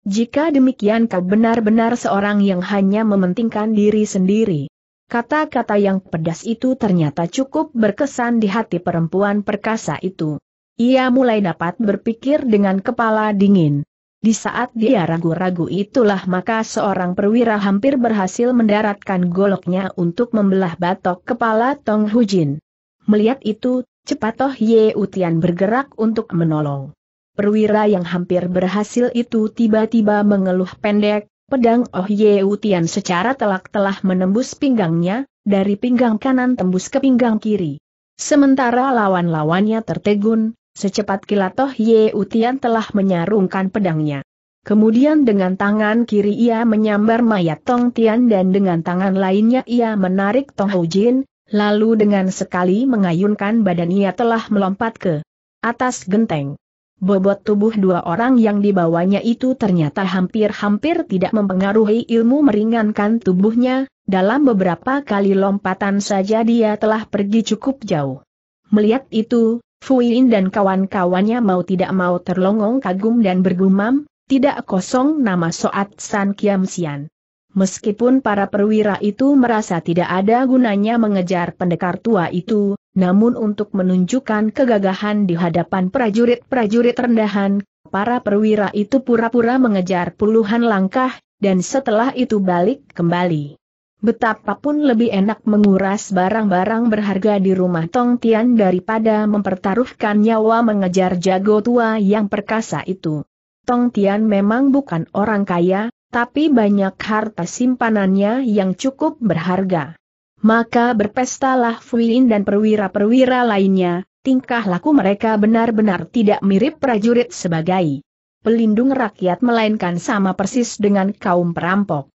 Jika demikian kau benar-benar seorang yang hanya mementingkan diri sendiri. Kata-kata yang pedas itu ternyata cukup berkesan di hati perempuan perkasa itu. Ia mulai dapat berpikir dengan kepala dingin. Di saat dia ragu-ragu itulah maka seorang perwira hampir berhasil mendaratkan goloknya untuk membelah batok kepala Tong Hujin. Melihat itu, cepat Toh Ye Utian bergerak untuk menolong. Perwira yang hampir berhasil itu tiba-tiba mengeluh pendek, pedang Oh Ye Utian secara telak telah menembus pinggangnya, dari pinggang kanan tembus ke pinggang kiri. Sementara lawan-lawannya tertegun, Secepat kilat Toh Ye Utian telah menyarungkan pedangnya. Kemudian dengan tangan kiri ia menyambar mayat Tong Tian dan dengan tangan lainnya ia menarik Tong Ho Jin, lalu dengan sekali mengayunkan badan ia telah melompat ke atas genteng. Bobot tubuh dua orang yang dibawanya itu ternyata hampir-hampir tidak mempengaruhi ilmu meringankan tubuhnya, dalam beberapa kali lompatan saja dia telah pergi cukup jauh. Melihat itu, Fuin dan kawan-kawannya mau tidak mau terlongong kagum dan bergumam, tidak kosong nama Soat San Kiam Sian. Meskipun para perwira itu merasa tidak ada gunanya mengejar pendekar tua itu, namun untuk menunjukkan kegagahan di hadapan prajurit-prajurit rendahan, para perwira itu pura-pura mengejar puluhan langkah, dan setelah itu balik kembali. Betapapun lebih enak menguras barang-barang berharga di rumah Tong Tian daripada mempertaruhkan nyawa mengejar jago tua yang perkasa itu. Tong Tian memang bukan orang kaya, tapi banyak harta simpanannya yang cukup berharga. Maka berpestalah Fuin dan perwira-perwira lainnya, tingkah laku mereka benar-benar tidak mirip prajurit sebagai pelindung rakyat melainkan sama persis dengan kaum perampok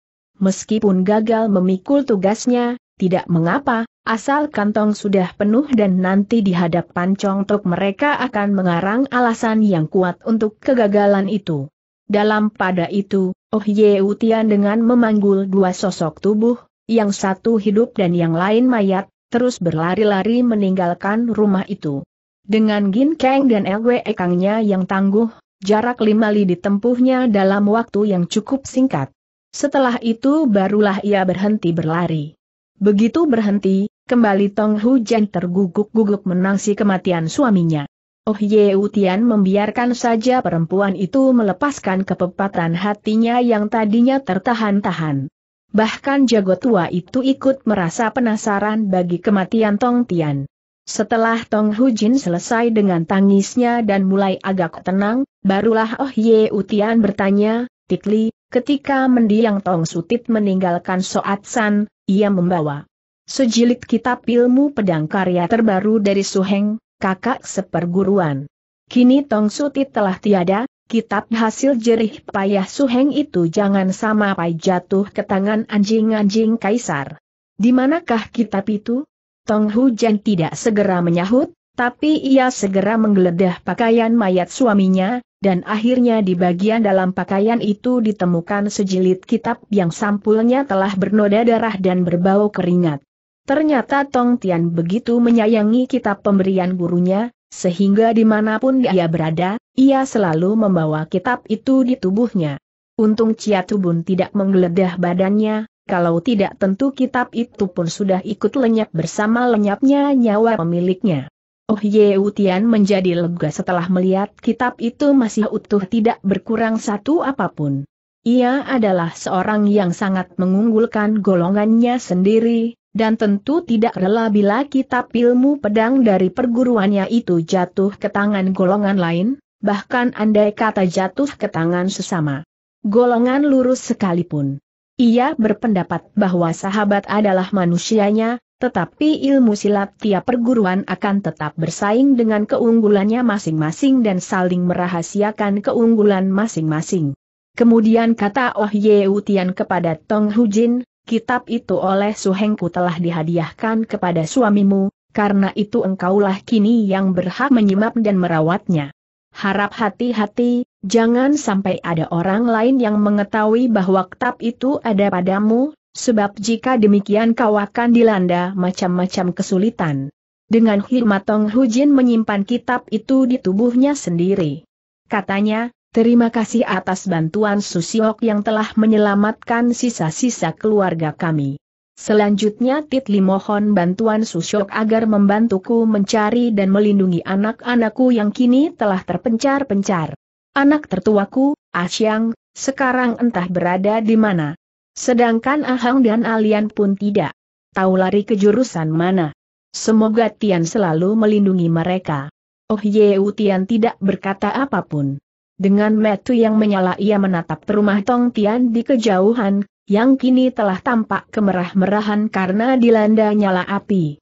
meskipun gagal memikul tugasnya, tidak mengapa, asal kantong sudah penuh dan nanti di hadapan congtok mereka akan mengarang alasan yang kuat untuk kegagalan itu. Dalam pada itu, Oh Ye Utian dengan memanggul dua sosok tubuh, yang satu hidup dan yang lain mayat, terus berlari-lari meninggalkan rumah itu. Dengan Gin Kang dan LWE Kangnya yang tangguh, jarak lima li ditempuhnya dalam waktu yang cukup singkat. Setelah itu barulah ia berhenti berlari. Begitu berhenti, kembali Tong Hu Hujan terguguk-guguk menangsi kematian suaminya. Oh Ye Utian membiarkan saja perempuan itu melepaskan kepepatan hatinya yang tadinya tertahan-tahan. Bahkan jago tua itu ikut merasa penasaran bagi kematian Tong Tian. Setelah Tong Hu Jin selesai dengan tangisnya dan mulai agak tenang, barulah Oh Ye Utian bertanya, Tikli, Ketika mendiang Tong Sutit meninggalkan Soat San, ia membawa sejilid kitab ilmu pedang karya terbaru dari Suheng, kakak seperguruan. Kini Tong Sutit telah tiada, kitab hasil jerih payah Suheng itu jangan sama pai jatuh ke tangan anjing-anjing kaisar. Di manakah kitab itu? Tong Hujan tidak segera menyahut, tapi ia segera menggeledah pakaian mayat suaminya, dan akhirnya di bagian dalam pakaian itu ditemukan sejilid kitab yang sampulnya telah bernoda darah dan berbau keringat. Ternyata Tong Tian begitu menyayangi kitab pemberian gurunya, sehingga dimanapun dia berada, ia selalu membawa kitab itu di tubuhnya. Untung Ciatubun Tubun tidak menggeledah badannya, kalau tidak tentu kitab itu pun sudah ikut lenyap bersama lenyapnya nyawa pemiliknya. Oh Yeutian menjadi lega setelah melihat kitab itu masih utuh tidak berkurang satu apapun. Ia adalah seorang yang sangat mengunggulkan golongannya sendiri, dan tentu tidak rela bila kitab ilmu pedang dari perguruannya itu jatuh ke tangan golongan lain, bahkan andai kata jatuh ke tangan sesama. Golongan lurus sekalipun. Ia berpendapat bahwa sahabat adalah manusianya, tetapi ilmu silat tiap perguruan akan tetap bersaing dengan keunggulannya masing-masing dan saling merahasiakan keunggulan masing-masing. Kemudian kata Oh Ye Utian kepada Tong Hujin, kitab itu oleh Suhengku telah dihadiahkan kepada suamimu, karena itu engkaulah kini yang berhak menyimak dan merawatnya. Harap hati-hati, jangan sampai ada orang lain yang mengetahui bahwa kitab itu ada padamu, Sebab jika demikian kau akan dilanda macam-macam kesulitan. Dengan Hu Hujin menyimpan kitab itu di tubuhnya sendiri. Katanya, terima kasih atas bantuan Susiok yang telah menyelamatkan sisa-sisa keluarga kami. Selanjutnya Titli mohon bantuan Susiok agar membantuku mencari dan melindungi anak-anakku yang kini telah terpencar-pencar. Anak tertuaku, Asyang, ah sekarang entah berada di mana. Sedangkan Ahang dan Alian pun tidak tahu lari ke jurusan mana. Semoga Tian selalu melindungi mereka. Oh U Tian tidak berkata apapun. Dengan metu yang menyala ia menatap rumah Tong Tian di kejauhan, yang kini telah tampak kemerah-merahan karena dilanda nyala api.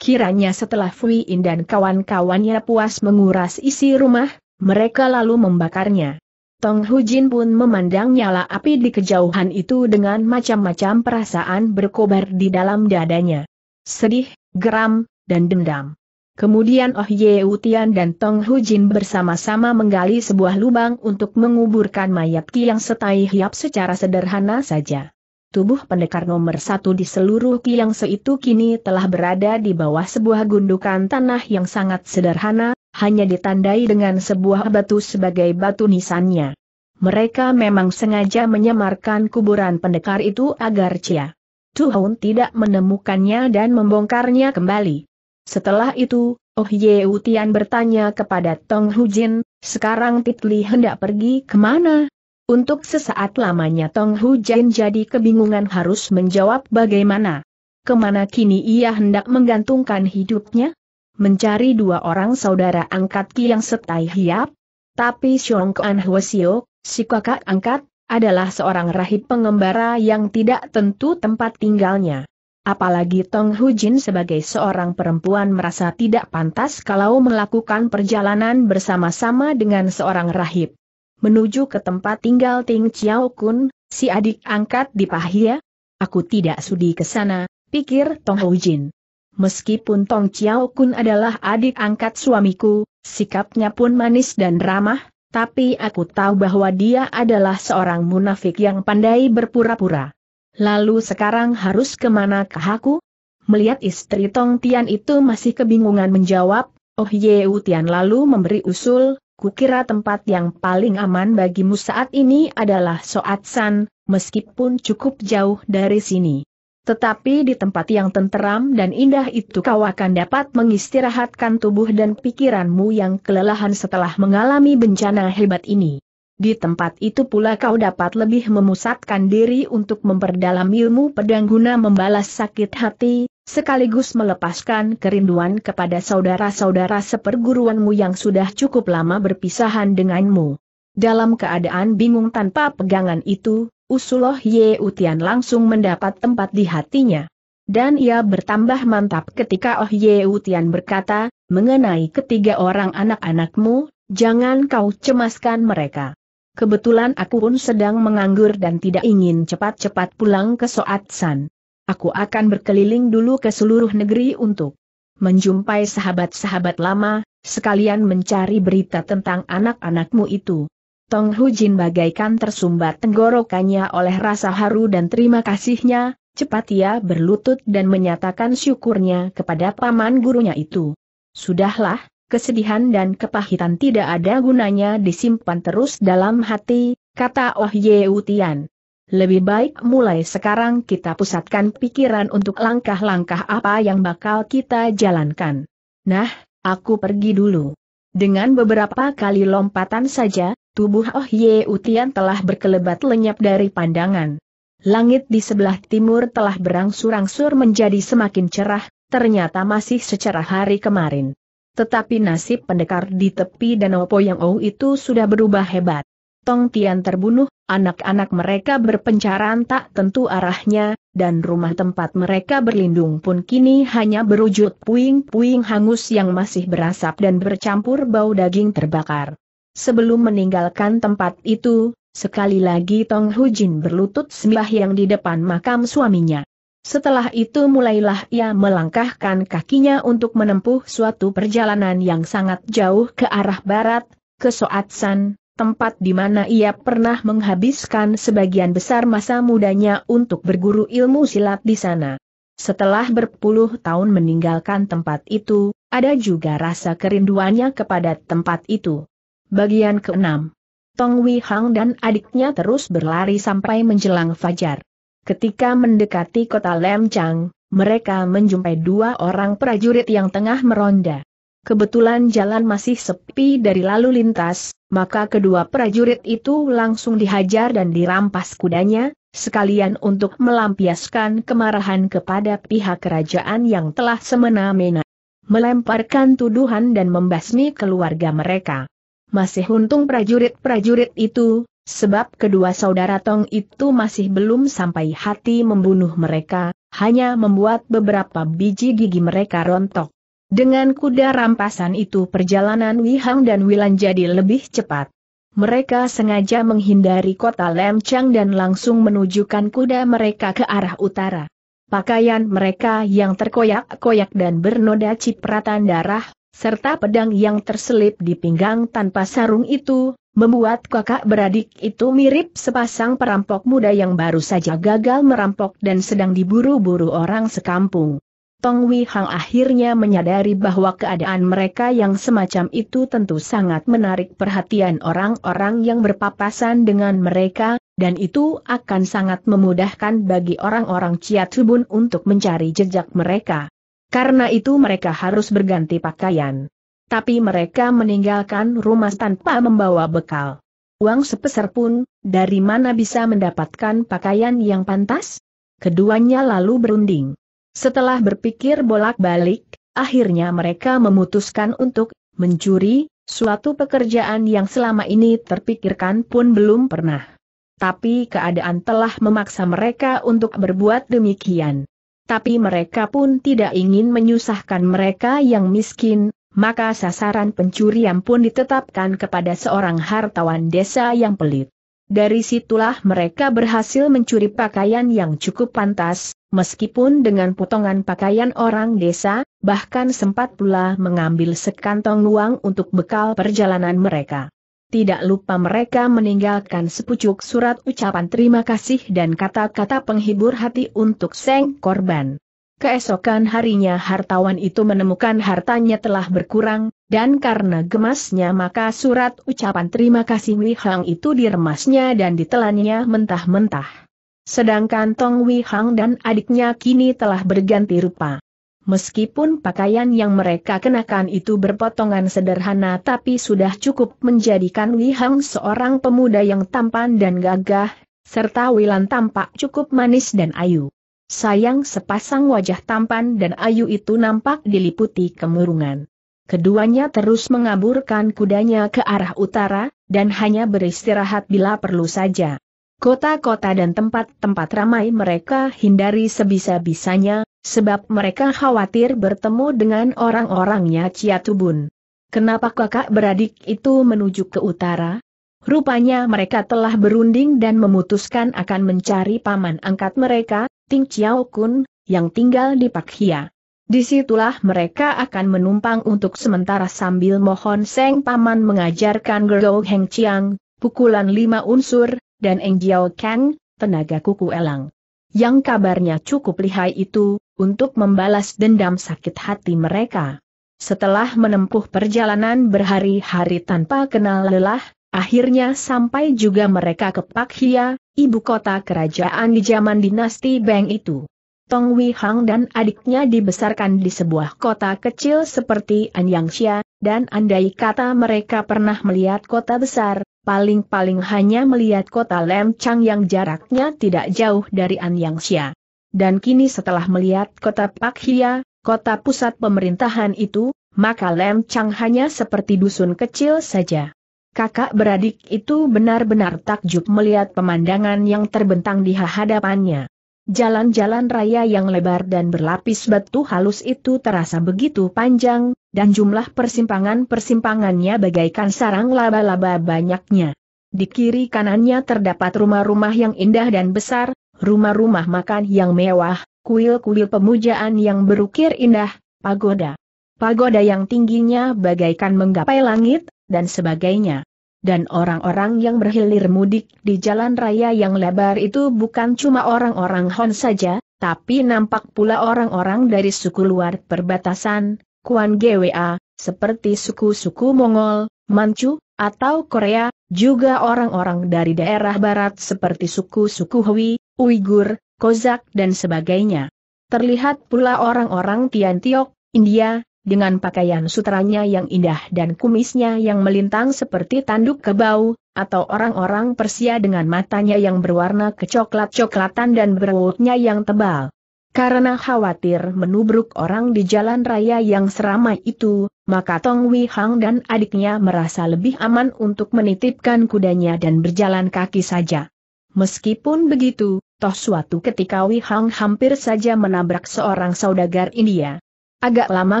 Kiranya setelah Fui In dan kawan-kawannya puas menguras isi rumah, mereka lalu membakarnya. Tong Jin pun memandang nyala api di kejauhan itu dengan macam-macam perasaan berkobar di dalam dadanya. Sedih, geram, dan dendam. Kemudian Oh Ye Utian dan Tong Jin bersama-sama menggali sebuah lubang untuk menguburkan mayat Ki yang setai hiap secara sederhana saja. Tubuh pendekar nomor satu di seluruh Ki yang seitu kini telah berada di bawah sebuah gundukan tanah yang sangat sederhana, hanya ditandai dengan sebuah batu sebagai batu nisannya. Mereka memang sengaja menyamarkan kuburan pendekar itu agar Cia Tuhun tidak menemukannya dan membongkarnya kembali. Setelah itu, Oh Ye Utian bertanya kepada Tong Hujin, sekarang Titli hendak pergi kemana? Untuk sesaat lamanya Tong Jin jadi kebingungan harus menjawab bagaimana. Kemana kini ia hendak menggantungkan hidupnya? mencari dua orang saudara angkat Ki yang setai hiap, tapi Xiong Kuan Hwasio, si kakak angkat, adalah seorang rahib pengembara yang tidak tentu tempat tinggalnya. Apalagi Tong Hujin sebagai seorang perempuan merasa tidak pantas kalau melakukan perjalanan bersama-sama dengan seorang rahib. Menuju ke tempat tinggal Ting Chiao Kun, si adik angkat di Pahia? Aku tidak sudi ke sana, pikir Tong Hujin. Meskipun Tong Chiao Kun adalah adik angkat suamiku, sikapnya pun manis dan ramah, tapi aku tahu bahwa dia adalah seorang munafik yang pandai berpura-pura. Lalu sekarang harus kemana ke aku? Melihat istri Tong Tian itu masih kebingungan menjawab, Oh U Tian lalu memberi usul, kukira tempat yang paling aman bagimu saat ini adalah Soat San, meskipun cukup jauh dari sini. Tetapi di tempat yang tenteram dan indah itu kau akan dapat mengistirahatkan tubuh dan pikiranmu yang kelelahan setelah mengalami bencana hebat ini. Di tempat itu pula kau dapat lebih memusatkan diri untuk memperdalam ilmu pedang guna membalas sakit hati, sekaligus melepaskan kerinduan kepada saudara-saudara seperguruanmu yang sudah cukup lama berpisahan denganmu. Dalam keadaan bingung tanpa pegangan itu, Usuloh Ye Utian langsung mendapat tempat di hatinya. Dan ia bertambah mantap ketika Oh Ye Utian berkata, mengenai ketiga orang anak-anakmu, jangan kau cemaskan mereka. Kebetulan aku pun sedang menganggur dan tidak ingin cepat-cepat pulang ke Soat San. Aku akan berkeliling dulu ke seluruh negeri untuk menjumpai sahabat-sahabat lama, sekalian mencari berita tentang anak-anakmu itu. Tong Hu Jin bagaikan tersumbat tenggorokannya oleh rasa haru dan terima kasihnya, cepat ia berlutut dan menyatakan syukurnya kepada paman gurunya itu. Sudahlah, kesedihan dan kepahitan tidak ada gunanya disimpan terus dalam hati, kata Oh Ye Utian. Lebih baik mulai sekarang kita pusatkan pikiran untuk langkah-langkah apa yang bakal kita jalankan. Nah, aku pergi dulu. Dengan beberapa kali lompatan saja, tubuh Oh Ye Utian telah berkelebat lenyap dari pandangan. Langit di sebelah timur telah berangsur-angsur menjadi semakin cerah, ternyata masih secerah hari kemarin. Tetapi nasib pendekar di tepi Danau Poyang Ou oh itu sudah berubah hebat. Tong Tian terbunuh, anak-anak mereka berpencaran tak tentu arahnya, dan rumah tempat mereka berlindung pun kini hanya berwujud puing-puing hangus yang masih berasap dan bercampur bau daging terbakar. Sebelum meninggalkan tempat itu, sekali lagi Tong Hujin berlutut sembah yang di depan makam suaminya. Setelah itu mulailah ia melangkahkan kakinya untuk menempuh suatu perjalanan yang sangat jauh ke arah barat, ke Soatsan, tempat di mana ia pernah menghabiskan sebagian besar masa mudanya untuk berguru ilmu silat di sana. Setelah berpuluh tahun meninggalkan tempat itu, ada juga rasa kerinduannya kepada tempat itu. Bagian keenam. Tong Wei Hang dan adiknya terus berlari sampai menjelang fajar. Ketika mendekati kota Lemchang, mereka menjumpai dua orang prajurit yang tengah meronda. Kebetulan jalan masih sepi dari lalu lintas, maka kedua prajurit itu langsung dihajar dan dirampas kudanya, sekalian untuk melampiaskan kemarahan kepada pihak kerajaan yang telah semena-mena melemparkan tuduhan dan membasmi keluarga mereka. Masih untung prajurit-prajurit itu, sebab kedua saudara Tong itu masih belum sampai hati membunuh mereka, hanya membuat beberapa biji gigi mereka rontok. Dengan kuda rampasan itu perjalanan Wihang dan Wilan jadi lebih cepat. Mereka sengaja menghindari kota Lemchang dan langsung menunjukkan kuda mereka ke arah utara. Pakaian mereka yang terkoyak-koyak dan bernoda cipratan darah, serta pedang yang terselip di pinggang tanpa sarung itu, membuat kakak beradik itu mirip sepasang perampok muda yang baru saja gagal merampok dan sedang diburu-buru orang sekampung. Tong Wei Hang akhirnya menyadari bahwa keadaan mereka yang semacam itu tentu sangat menarik perhatian orang-orang yang berpapasan dengan mereka, dan itu akan sangat memudahkan bagi orang-orang Ciat untuk mencari jejak mereka. Karena itu mereka harus berganti pakaian. Tapi mereka meninggalkan rumah tanpa membawa bekal. Uang sepeser pun, dari mana bisa mendapatkan pakaian yang pantas? Keduanya lalu berunding. Setelah berpikir bolak-balik, akhirnya mereka memutuskan untuk mencuri, suatu pekerjaan yang selama ini terpikirkan pun belum pernah. Tapi keadaan telah memaksa mereka untuk berbuat demikian. Tapi mereka pun tidak ingin menyusahkan mereka yang miskin, maka sasaran pencurian pun ditetapkan kepada seorang hartawan desa yang pelit. Dari situlah mereka berhasil mencuri pakaian yang cukup pantas, meskipun dengan potongan pakaian orang desa, bahkan sempat pula mengambil sekantong uang untuk bekal perjalanan mereka. Tidak lupa mereka meninggalkan sepucuk surat ucapan terima kasih dan kata-kata penghibur hati untuk seng korban. Keesokan harinya hartawan itu menemukan hartanya telah berkurang, dan karena gemasnya maka surat ucapan terima kasih Wihang itu diremasnya dan ditelannya mentah-mentah. Sedangkan Tong Wei Hang dan adiknya kini telah berganti rupa. Meskipun pakaian yang mereka kenakan itu berpotongan sederhana tapi sudah cukup menjadikan Wei Hang seorang pemuda yang tampan dan gagah, serta Wilan tampak cukup manis dan ayu. Sayang sepasang wajah tampan dan ayu itu nampak diliputi kemurungan. Keduanya terus mengaburkan kudanya ke arah utara, dan hanya beristirahat bila perlu saja. Kota-kota dan tempat-tempat ramai mereka hindari sebisa-bisanya, sebab mereka khawatir bertemu dengan orang-orangnya Ciatubun. Kenapa kakak beradik itu menuju ke utara? Rupanya mereka telah berunding dan memutuskan akan mencari paman angkat mereka, Ting Chiao Kun, yang tinggal di Pak Hia. Disitulah mereka akan menumpang untuk sementara sambil mohon Seng Paman mengajarkan Gerou Heng Chiang, pukulan lima unsur, dan Eng Jiao Kang, tenaga kuku elang. Yang kabarnya cukup lihai itu, untuk membalas dendam sakit hati mereka. Setelah menempuh perjalanan berhari-hari tanpa kenal lelah, akhirnya sampai juga mereka ke Pak Hia, ibu kota kerajaan di zaman dinasti Beng itu. Tong Wei Hang dan adiknya dibesarkan di sebuah kota kecil seperti Anyangxia, dan andai kata mereka pernah melihat kota besar, paling-paling hanya melihat kota Lemchang yang jaraknya tidak jauh dari Anyangxia. Dan kini setelah melihat kota Pakhia, kota pusat pemerintahan itu, maka Lemchang hanya seperti dusun kecil saja. Kakak beradik itu benar-benar takjub melihat pemandangan yang terbentang di hadapannya. Jalan-jalan raya yang lebar dan berlapis batu halus itu terasa begitu panjang, dan jumlah persimpangan-persimpangannya bagaikan sarang laba-laba banyaknya. Di kiri kanannya terdapat rumah-rumah yang indah dan besar, rumah-rumah makan yang mewah, kuil-kuil pemujaan yang berukir indah, pagoda. Pagoda yang tingginya bagaikan menggapai langit, dan sebagainya dan orang-orang yang berhilir mudik di jalan raya yang lebar itu bukan cuma orang-orang Hon saja, tapi nampak pula orang-orang dari suku luar perbatasan, Kuan GWA, seperti suku-suku Mongol, Manchu, atau Korea, juga orang-orang dari daerah barat seperti suku-suku Hui, Uighur, Kozak dan sebagainya. Terlihat pula orang-orang Tiantiok, India, dengan pakaian sutranya yang indah dan kumisnya yang melintang seperti tanduk kebau, atau orang-orang Persia dengan matanya yang berwarna kecoklat-coklatan dan berwutnya yang tebal. Karena khawatir menubruk orang di jalan raya yang seramai itu, maka Tong Wei Hang dan adiknya merasa lebih aman untuk menitipkan kudanya dan berjalan kaki saja. Meskipun begitu, toh suatu ketika Wei Hang hampir saja menabrak seorang saudagar India. Agak lama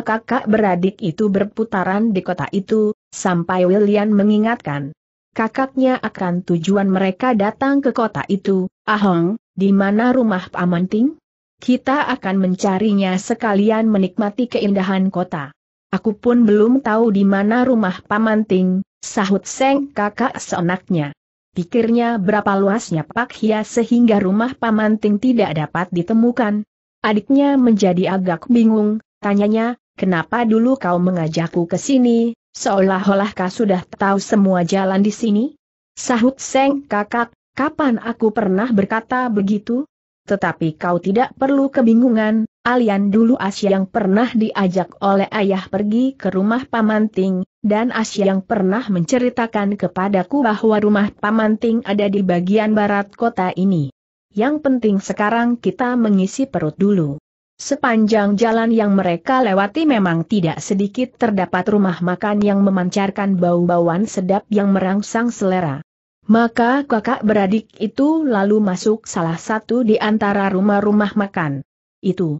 kakak beradik itu berputaran di kota itu, sampai William mengingatkan. Kakaknya akan tujuan mereka datang ke kota itu, Ahong, di mana rumah Pamanting? Kita akan mencarinya sekalian menikmati keindahan kota. Aku pun belum tahu di mana rumah Pamanting, sahut Seng kakak seenaknya. Pikirnya berapa luasnya Pak Hia sehingga rumah Pamanting tidak dapat ditemukan. Adiknya menjadi agak bingung, Tanyanya, kenapa dulu kau mengajakku ke sini, seolah-olah kau sudah tahu semua jalan di sini? Sahut Seng kakak, kapan aku pernah berkata begitu? Tetapi kau tidak perlu kebingungan, Alian dulu Asia yang pernah diajak oleh ayah pergi ke rumah Pamanting, dan Asia yang pernah menceritakan kepadaku bahwa rumah Pamanting ada di bagian barat kota ini. Yang penting sekarang kita mengisi perut dulu. Sepanjang jalan yang mereka lewati memang tidak sedikit terdapat rumah makan yang memancarkan bau-bauan sedap yang merangsang selera. Maka kakak beradik itu lalu masuk salah satu di antara rumah-rumah makan. Itu.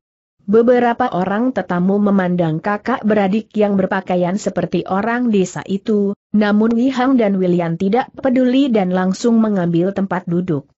Beberapa orang tetamu memandang kakak beradik yang berpakaian seperti orang desa itu, namun Wihang dan William tidak peduli dan langsung mengambil tempat duduk.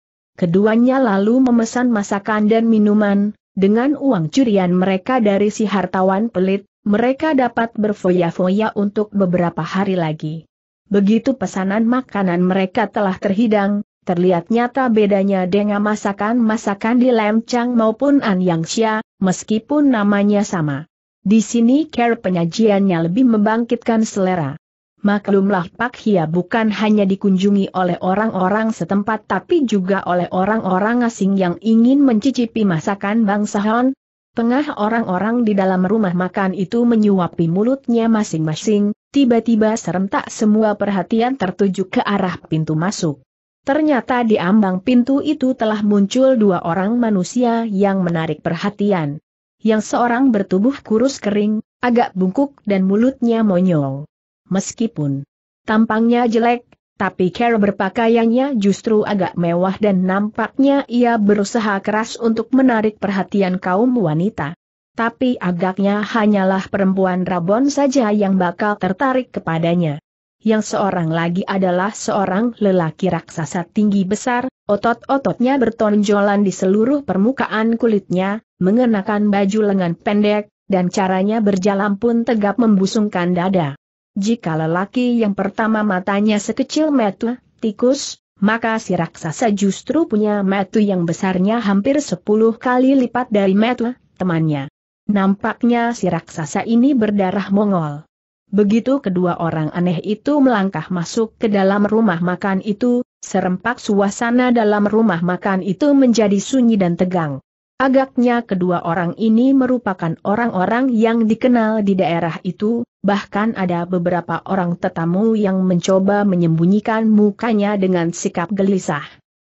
Keduanya lalu memesan masakan dan minuman, dengan uang curian mereka dari si hartawan pelit, mereka dapat berfoya-foya untuk beberapa hari lagi. Begitu pesanan makanan mereka telah terhidang, terlihat nyata bedanya dengan masakan-masakan di Lemchang maupun Anyangsha, meskipun namanya sama. Di sini care penyajiannya lebih membangkitkan selera. Maklumlah Pak Hia bukan hanya dikunjungi oleh orang-orang setempat tapi juga oleh orang-orang asing yang ingin mencicipi masakan bangsa Han. Tengah orang-orang di dalam rumah makan itu menyuapi mulutnya masing-masing, tiba-tiba serentak semua perhatian tertuju ke arah pintu masuk. Ternyata di ambang pintu itu telah muncul dua orang manusia yang menarik perhatian. Yang seorang bertubuh kurus kering, agak bungkuk dan mulutnya monyong meskipun tampangnya jelek, tapi cara berpakaiannya justru agak mewah dan nampaknya ia berusaha keras untuk menarik perhatian kaum wanita. Tapi agaknya hanyalah perempuan Rabon saja yang bakal tertarik kepadanya. Yang seorang lagi adalah seorang lelaki raksasa tinggi besar, otot-ototnya bertonjolan di seluruh permukaan kulitnya, mengenakan baju lengan pendek, dan caranya berjalan pun tegap membusungkan dada. Jika lelaki yang pertama matanya sekecil metu, tikus, maka si raksasa justru punya metu yang besarnya hampir sepuluh kali lipat dari metu, temannya. Nampaknya si raksasa ini berdarah Mongol. Begitu kedua orang aneh itu melangkah masuk ke dalam rumah makan itu, serempak suasana dalam rumah makan itu menjadi sunyi dan tegang. Agaknya kedua orang ini merupakan orang-orang yang dikenal di daerah itu, bahkan ada beberapa orang tetamu yang mencoba menyembunyikan mukanya dengan sikap gelisah.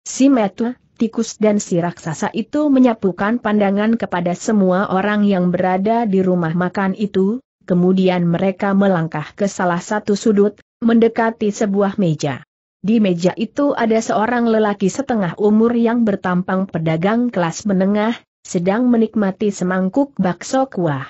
Si Metu, tikus dan si raksasa itu menyapukan pandangan kepada semua orang yang berada di rumah makan itu, kemudian mereka melangkah ke salah satu sudut, mendekati sebuah meja. Di meja itu ada seorang lelaki setengah umur yang bertampang pedagang kelas menengah, sedang menikmati semangkuk bakso kuah.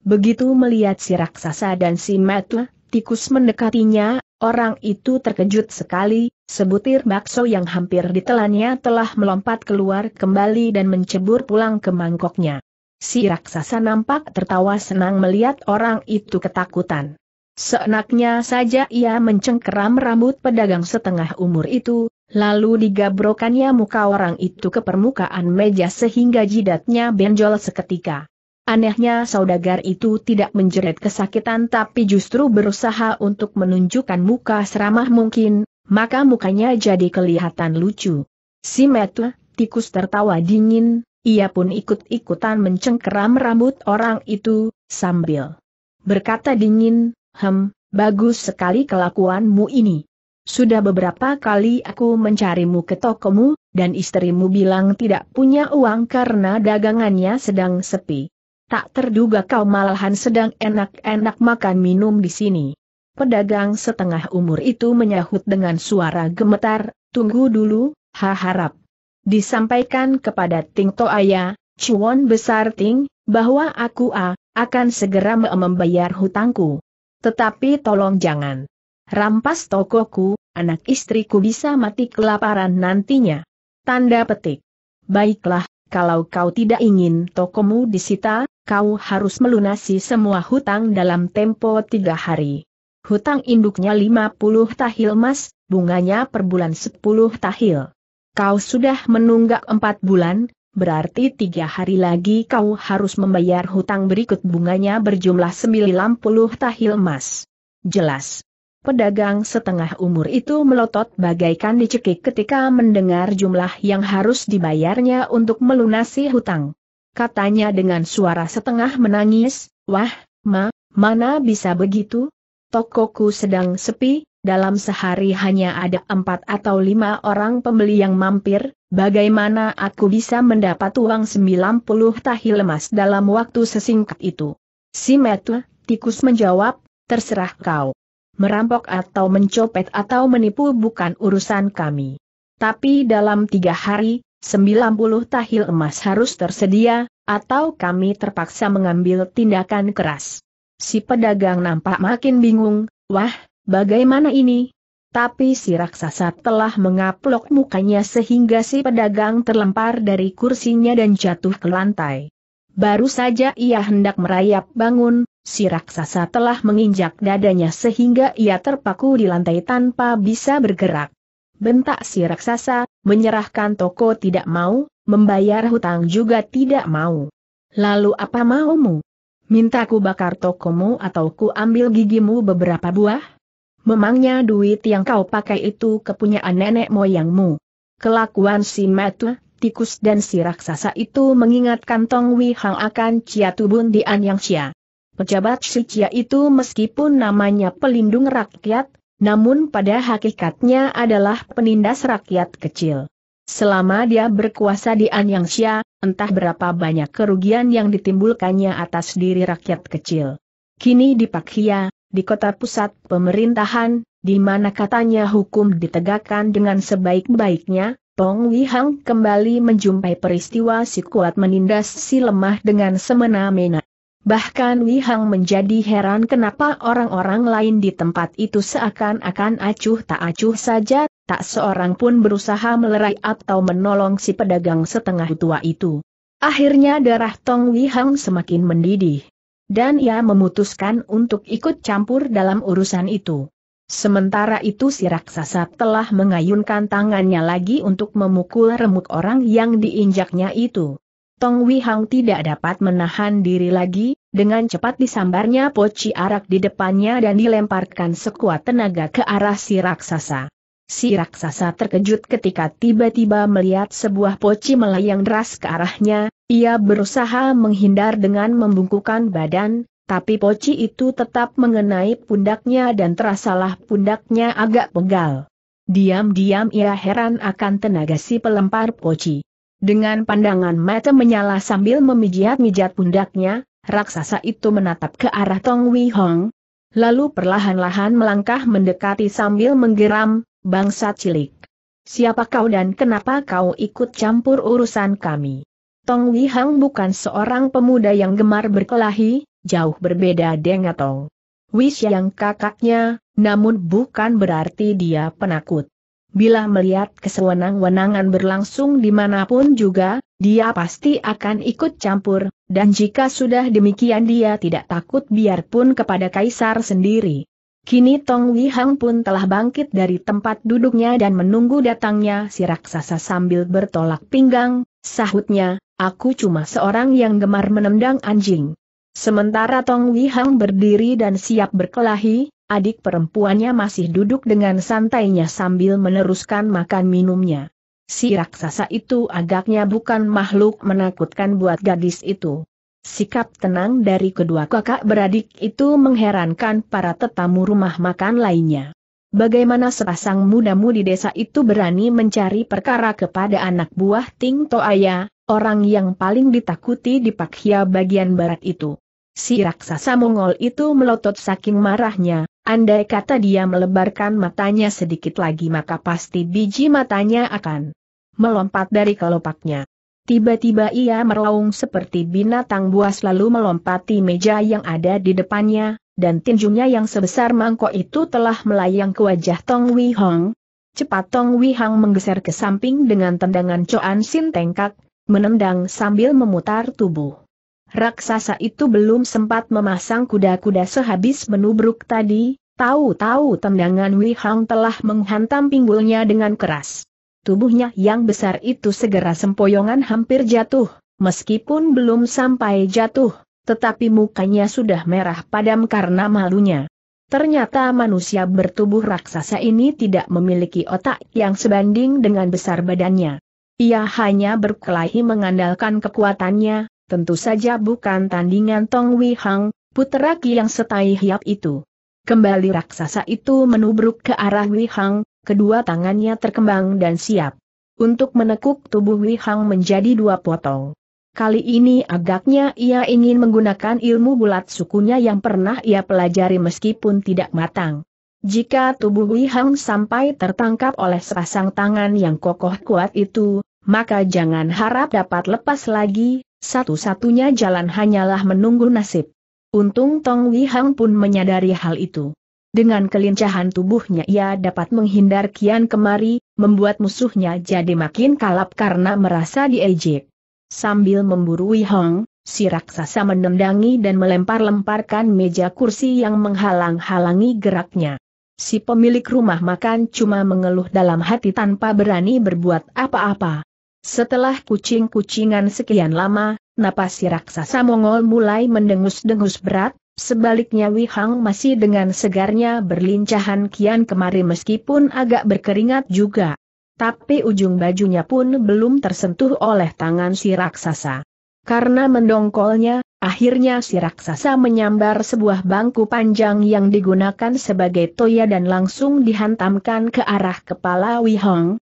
Begitu melihat si raksasa dan si metle, tikus mendekatinya, orang itu terkejut sekali, sebutir bakso yang hampir ditelannya telah melompat keluar kembali dan mencebur pulang ke mangkoknya. Si raksasa nampak tertawa senang melihat orang itu ketakutan. Seenaknya saja ia mencengkeram rambut pedagang setengah umur itu, lalu digabrokannya muka orang itu ke permukaan meja sehingga jidatnya benjol seketika. Anehnya saudagar itu tidak menjerit kesakitan tapi justru berusaha untuk menunjukkan muka seramah mungkin, maka mukanya jadi kelihatan lucu. Si Metu, tikus tertawa dingin, ia pun ikut-ikutan mencengkeram rambut orang itu, sambil berkata dingin, Hem, bagus sekali kelakuanmu ini. Sudah beberapa kali aku mencarimu ke tokomu, dan istrimu bilang tidak punya uang karena dagangannya sedang sepi. Tak terduga kau malahan sedang enak-enak makan minum di sini. Pedagang setengah umur itu menyahut dengan suara gemetar, tunggu dulu, ha harap. Disampaikan kepada Ting Toaya, Cuan Besar Ting, bahwa aku a, akan segera membayar hutangku. Tetapi tolong jangan rampas tokoku, anak istriku bisa mati kelaparan nantinya. Tanda petik. Baiklah, kalau kau tidak ingin tokomu disita, kau harus melunasi semua hutang dalam tempo tiga hari. Hutang induknya 50 tahil emas, bunganya per bulan 10 tahil. Kau sudah menunggak empat bulan, berarti tiga hari lagi kau harus membayar hutang berikut bunganya berjumlah 90 tahil emas. Jelas. Pedagang setengah umur itu melotot bagaikan dicekik ketika mendengar jumlah yang harus dibayarnya untuk melunasi hutang. Katanya dengan suara setengah menangis, Wah, ma, mana bisa begitu? Tokoku sedang sepi, dalam sehari hanya ada empat atau lima orang pembeli yang mampir, bagaimana aku bisa mendapat uang sembilan puluh tahi lemas dalam waktu sesingkat itu? Si Metu, tikus menjawab, terserah kau. Merampok atau mencopet atau menipu bukan urusan kami. Tapi dalam tiga hari, sembilan puluh tahil emas harus tersedia, atau kami terpaksa mengambil tindakan keras. Si pedagang nampak makin bingung, wah, Bagaimana ini? Tapi si raksasa telah mengaplok mukanya sehingga si pedagang terlempar dari kursinya dan jatuh ke lantai. Baru saja ia hendak merayap bangun, si raksasa telah menginjak dadanya sehingga ia terpaku di lantai tanpa bisa bergerak. Bentak si raksasa, menyerahkan toko tidak mau, membayar hutang juga tidak mau. Lalu apa maumu? Mintaku bakar tokomu atau ku ambil gigimu beberapa buah? Memangnya duit yang kau pakai itu kepunyaan nenek moyangmu. Kelakuan si Matu, tikus dan si raksasa itu mengingatkan Tong Wei Hang akan Cia Tubun di Anyang Cia. Pejabat si Cia itu meskipun namanya pelindung rakyat, namun pada hakikatnya adalah penindas rakyat kecil. Selama dia berkuasa di Anyang Cia, entah berapa banyak kerugian yang ditimbulkannya atas diri rakyat kecil. Kini di Pakia, di kota pusat pemerintahan, di mana katanya hukum ditegakkan dengan sebaik-baiknya, Tong Wihang kembali menjumpai peristiwa si kuat menindas si lemah dengan semena-mena. Bahkan Wihang menjadi heran kenapa orang-orang lain di tempat itu seakan-akan acuh tak acuh saja, tak seorang pun berusaha melerai atau menolong si pedagang setengah tua itu. Akhirnya darah Tong Wihang semakin mendidih dan ia memutuskan untuk ikut campur dalam urusan itu. Sementara itu si raksasa telah mengayunkan tangannya lagi untuk memukul remuk orang yang diinjaknya itu. Tong Wihang tidak dapat menahan diri lagi, dengan cepat disambarnya poci arak di depannya dan dilemparkan sekuat tenaga ke arah si raksasa. Si raksasa terkejut ketika tiba-tiba melihat sebuah poci melayang deras ke arahnya, ia berusaha menghindar dengan membungkukan badan, tapi poci itu tetap mengenai pundaknya dan terasalah pundaknya agak pegal. Diam-diam ia heran akan tenaga si pelempar poci. Dengan pandangan mata menyala sambil memijat-mijat pundaknya, raksasa itu menatap ke arah Tong Wei Hong. Lalu perlahan-lahan melangkah mendekati sambil menggeram, bangsa cilik. Siapa kau dan kenapa kau ikut campur urusan kami? Tong Wihang Hang bukan seorang pemuda yang gemar berkelahi, jauh berbeda dengan Tong Wish yang kakaknya, namun bukan berarti dia penakut. Bila melihat kesewenang-wenangan berlangsung dimanapun juga, dia pasti akan ikut campur, dan jika sudah demikian dia tidak takut biarpun kepada kaisar sendiri. Kini Tong Wihang pun telah bangkit dari tempat duduknya dan menunggu datangnya si raksasa sambil bertolak pinggang, sahutnya, Aku cuma seorang yang gemar menendang anjing. Sementara Tong Wihang berdiri dan siap berkelahi, adik perempuannya masih duduk dengan santainya sambil meneruskan makan minumnya. Si raksasa itu agaknya bukan makhluk menakutkan buat gadis itu. Sikap tenang dari kedua kakak beradik itu mengherankan para tetamu rumah makan lainnya. Bagaimana sepasang muda-mudi desa itu berani mencari perkara kepada anak buah Ting Toaya, orang yang paling ditakuti di Pakhia bagian barat itu. Si raksasa Mongol itu melotot saking marahnya, andai kata dia melebarkan matanya sedikit lagi maka pasti biji matanya akan melompat dari kelopaknya. Tiba-tiba ia meraung seperti binatang buas lalu melompati meja yang ada di depannya, dan tinjunya yang sebesar mangkok itu telah melayang ke wajah Tong Wei Hong. Cepat Tong Wei Hong menggeser ke samping dengan tendangan Coan Sin Tengkak, menendang sambil memutar tubuh. Raksasa itu belum sempat memasang kuda-kuda sehabis menubruk tadi, tahu-tahu tendangan Wei Hang telah menghantam pinggulnya dengan keras. Tubuhnya yang besar itu segera sempoyongan hampir jatuh, meskipun belum sampai jatuh, tetapi mukanya sudah merah padam karena malunya. Ternyata manusia bertubuh raksasa ini tidak memiliki otak yang sebanding dengan besar badannya. Ia hanya berkelahi mengandalkan kekuatannya, tentu saja bukan tandingan Tong Wei Hang, putera Ki yang setai hiap itu. Kembali raksasa itu menubruk ke arah Wei Hang, kedua tangannya terkembang dan siap untuk menekuk tubuh Wei Hang menjadi dua potong. Kali ini agaknya ia ingin menggunakan ilmu bulat sukunya yang pernah ia pelajari meskipun tidak matang. Jika tubuh Wihang sampai tertangkap oleh sepasang tangan yang kokoh kuat itu, maka jangan harap dapat lepas lagi, satu-satunya jalan hanyalah menunggu nasib. Untung Tong Wi Hang pun menyadari hal itu. Dengan kelincahan tubuhnya ia dapat menghindar kian kemari, membuat musuhnya jadi makin kalap karena merasa diejek. Sambil memburu Wi Hang, si raksasa menendangi dan melempar-lemparkan meja kursi yang menghalang-halangi geraknya. Si pemilik rumah makan cuma mengeluh dalam hati tanpa berani berbuat apa-apa. Setelah kucing-kucingan sekian lama, napas si raksasa Mongol mulai mendengus-dengus berat, sebaliknya Wihang masih dengan segarnya berlincahan kian kemari meskipun agak berkeringat juga. Tapi ujung bajunya pun belum tersentuh oleh tangan si raksasa. Karena mendongkolnya, akhirnya si raksasa menyambar sebuah bangku panjang yang digunakan sebagai toya dan langsung dihantamkan ke arah kepala Wihong,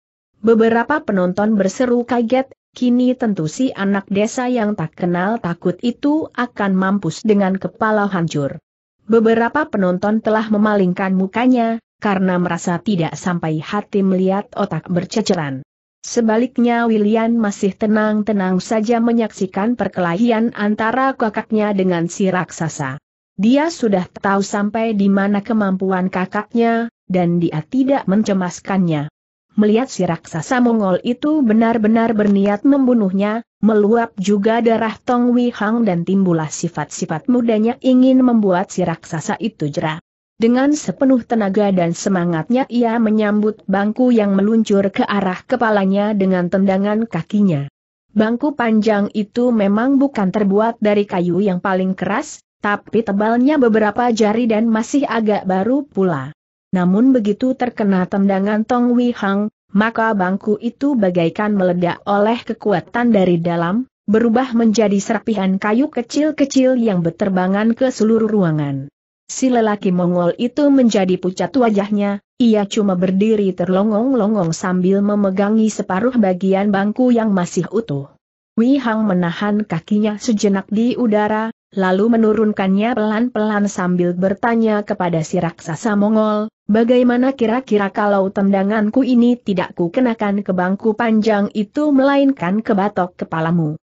Beberapa penonton berseru kaget, kini tentu si anak desa yang tak kenal takut itu akan mampus dengan kepala hancur. Beberapa penonton telah memalingkan mukanya, karena merasa tidak sampai hati melihat otak berceceran. Sebaliknya William masih tenang-tenang saja menyaksikan perkelahian antara kakaknya dengan si raksasa. Dia sudah tahu sampai di mana kemampuan kakaknya, dan dia tidak mencemaskannya. Melihat si raksasa Mongol itu benar-benar berniat membunuhnya, meluap juga darah Tong Wihang dan timbullah sifat-sifat mudanya ingin membuat si raksasa itu jera. Dengan sepenuh tenaga dan semangatnya ia menyambut bangku yang meluncur ke arah kepalanya dengan tendangan kakinya. Bangku panjang itu memang bukan terbuat dari kayu yang paling keras, tapi tebalnya beberapa jari dan masih agak baru pula namun begitu terkena tendangan Tong Wei Hang, maka bangku itu bagaikan meledak oleh kekuatan dari dalam, berubah menjadi serpihan kayu kecil-kecil yang berterbangan ke seluruh ruangan. Si lelaki Mongol itu menjadi pucat wajahnya, ia cuma berdiri terlongong-longong sambil memegangi separuh bagian bangku yang masih utuh. Wei Hang menahan kakinya sejenak di udara, lalu menurunkannya pelan-pelan sambil bertanya kepada si raksasa Mongol, bagaimana kira-kira kalau tendanganku ini tidak kukenakan ke bangku panjang itu melainkan ke batok kepalamu.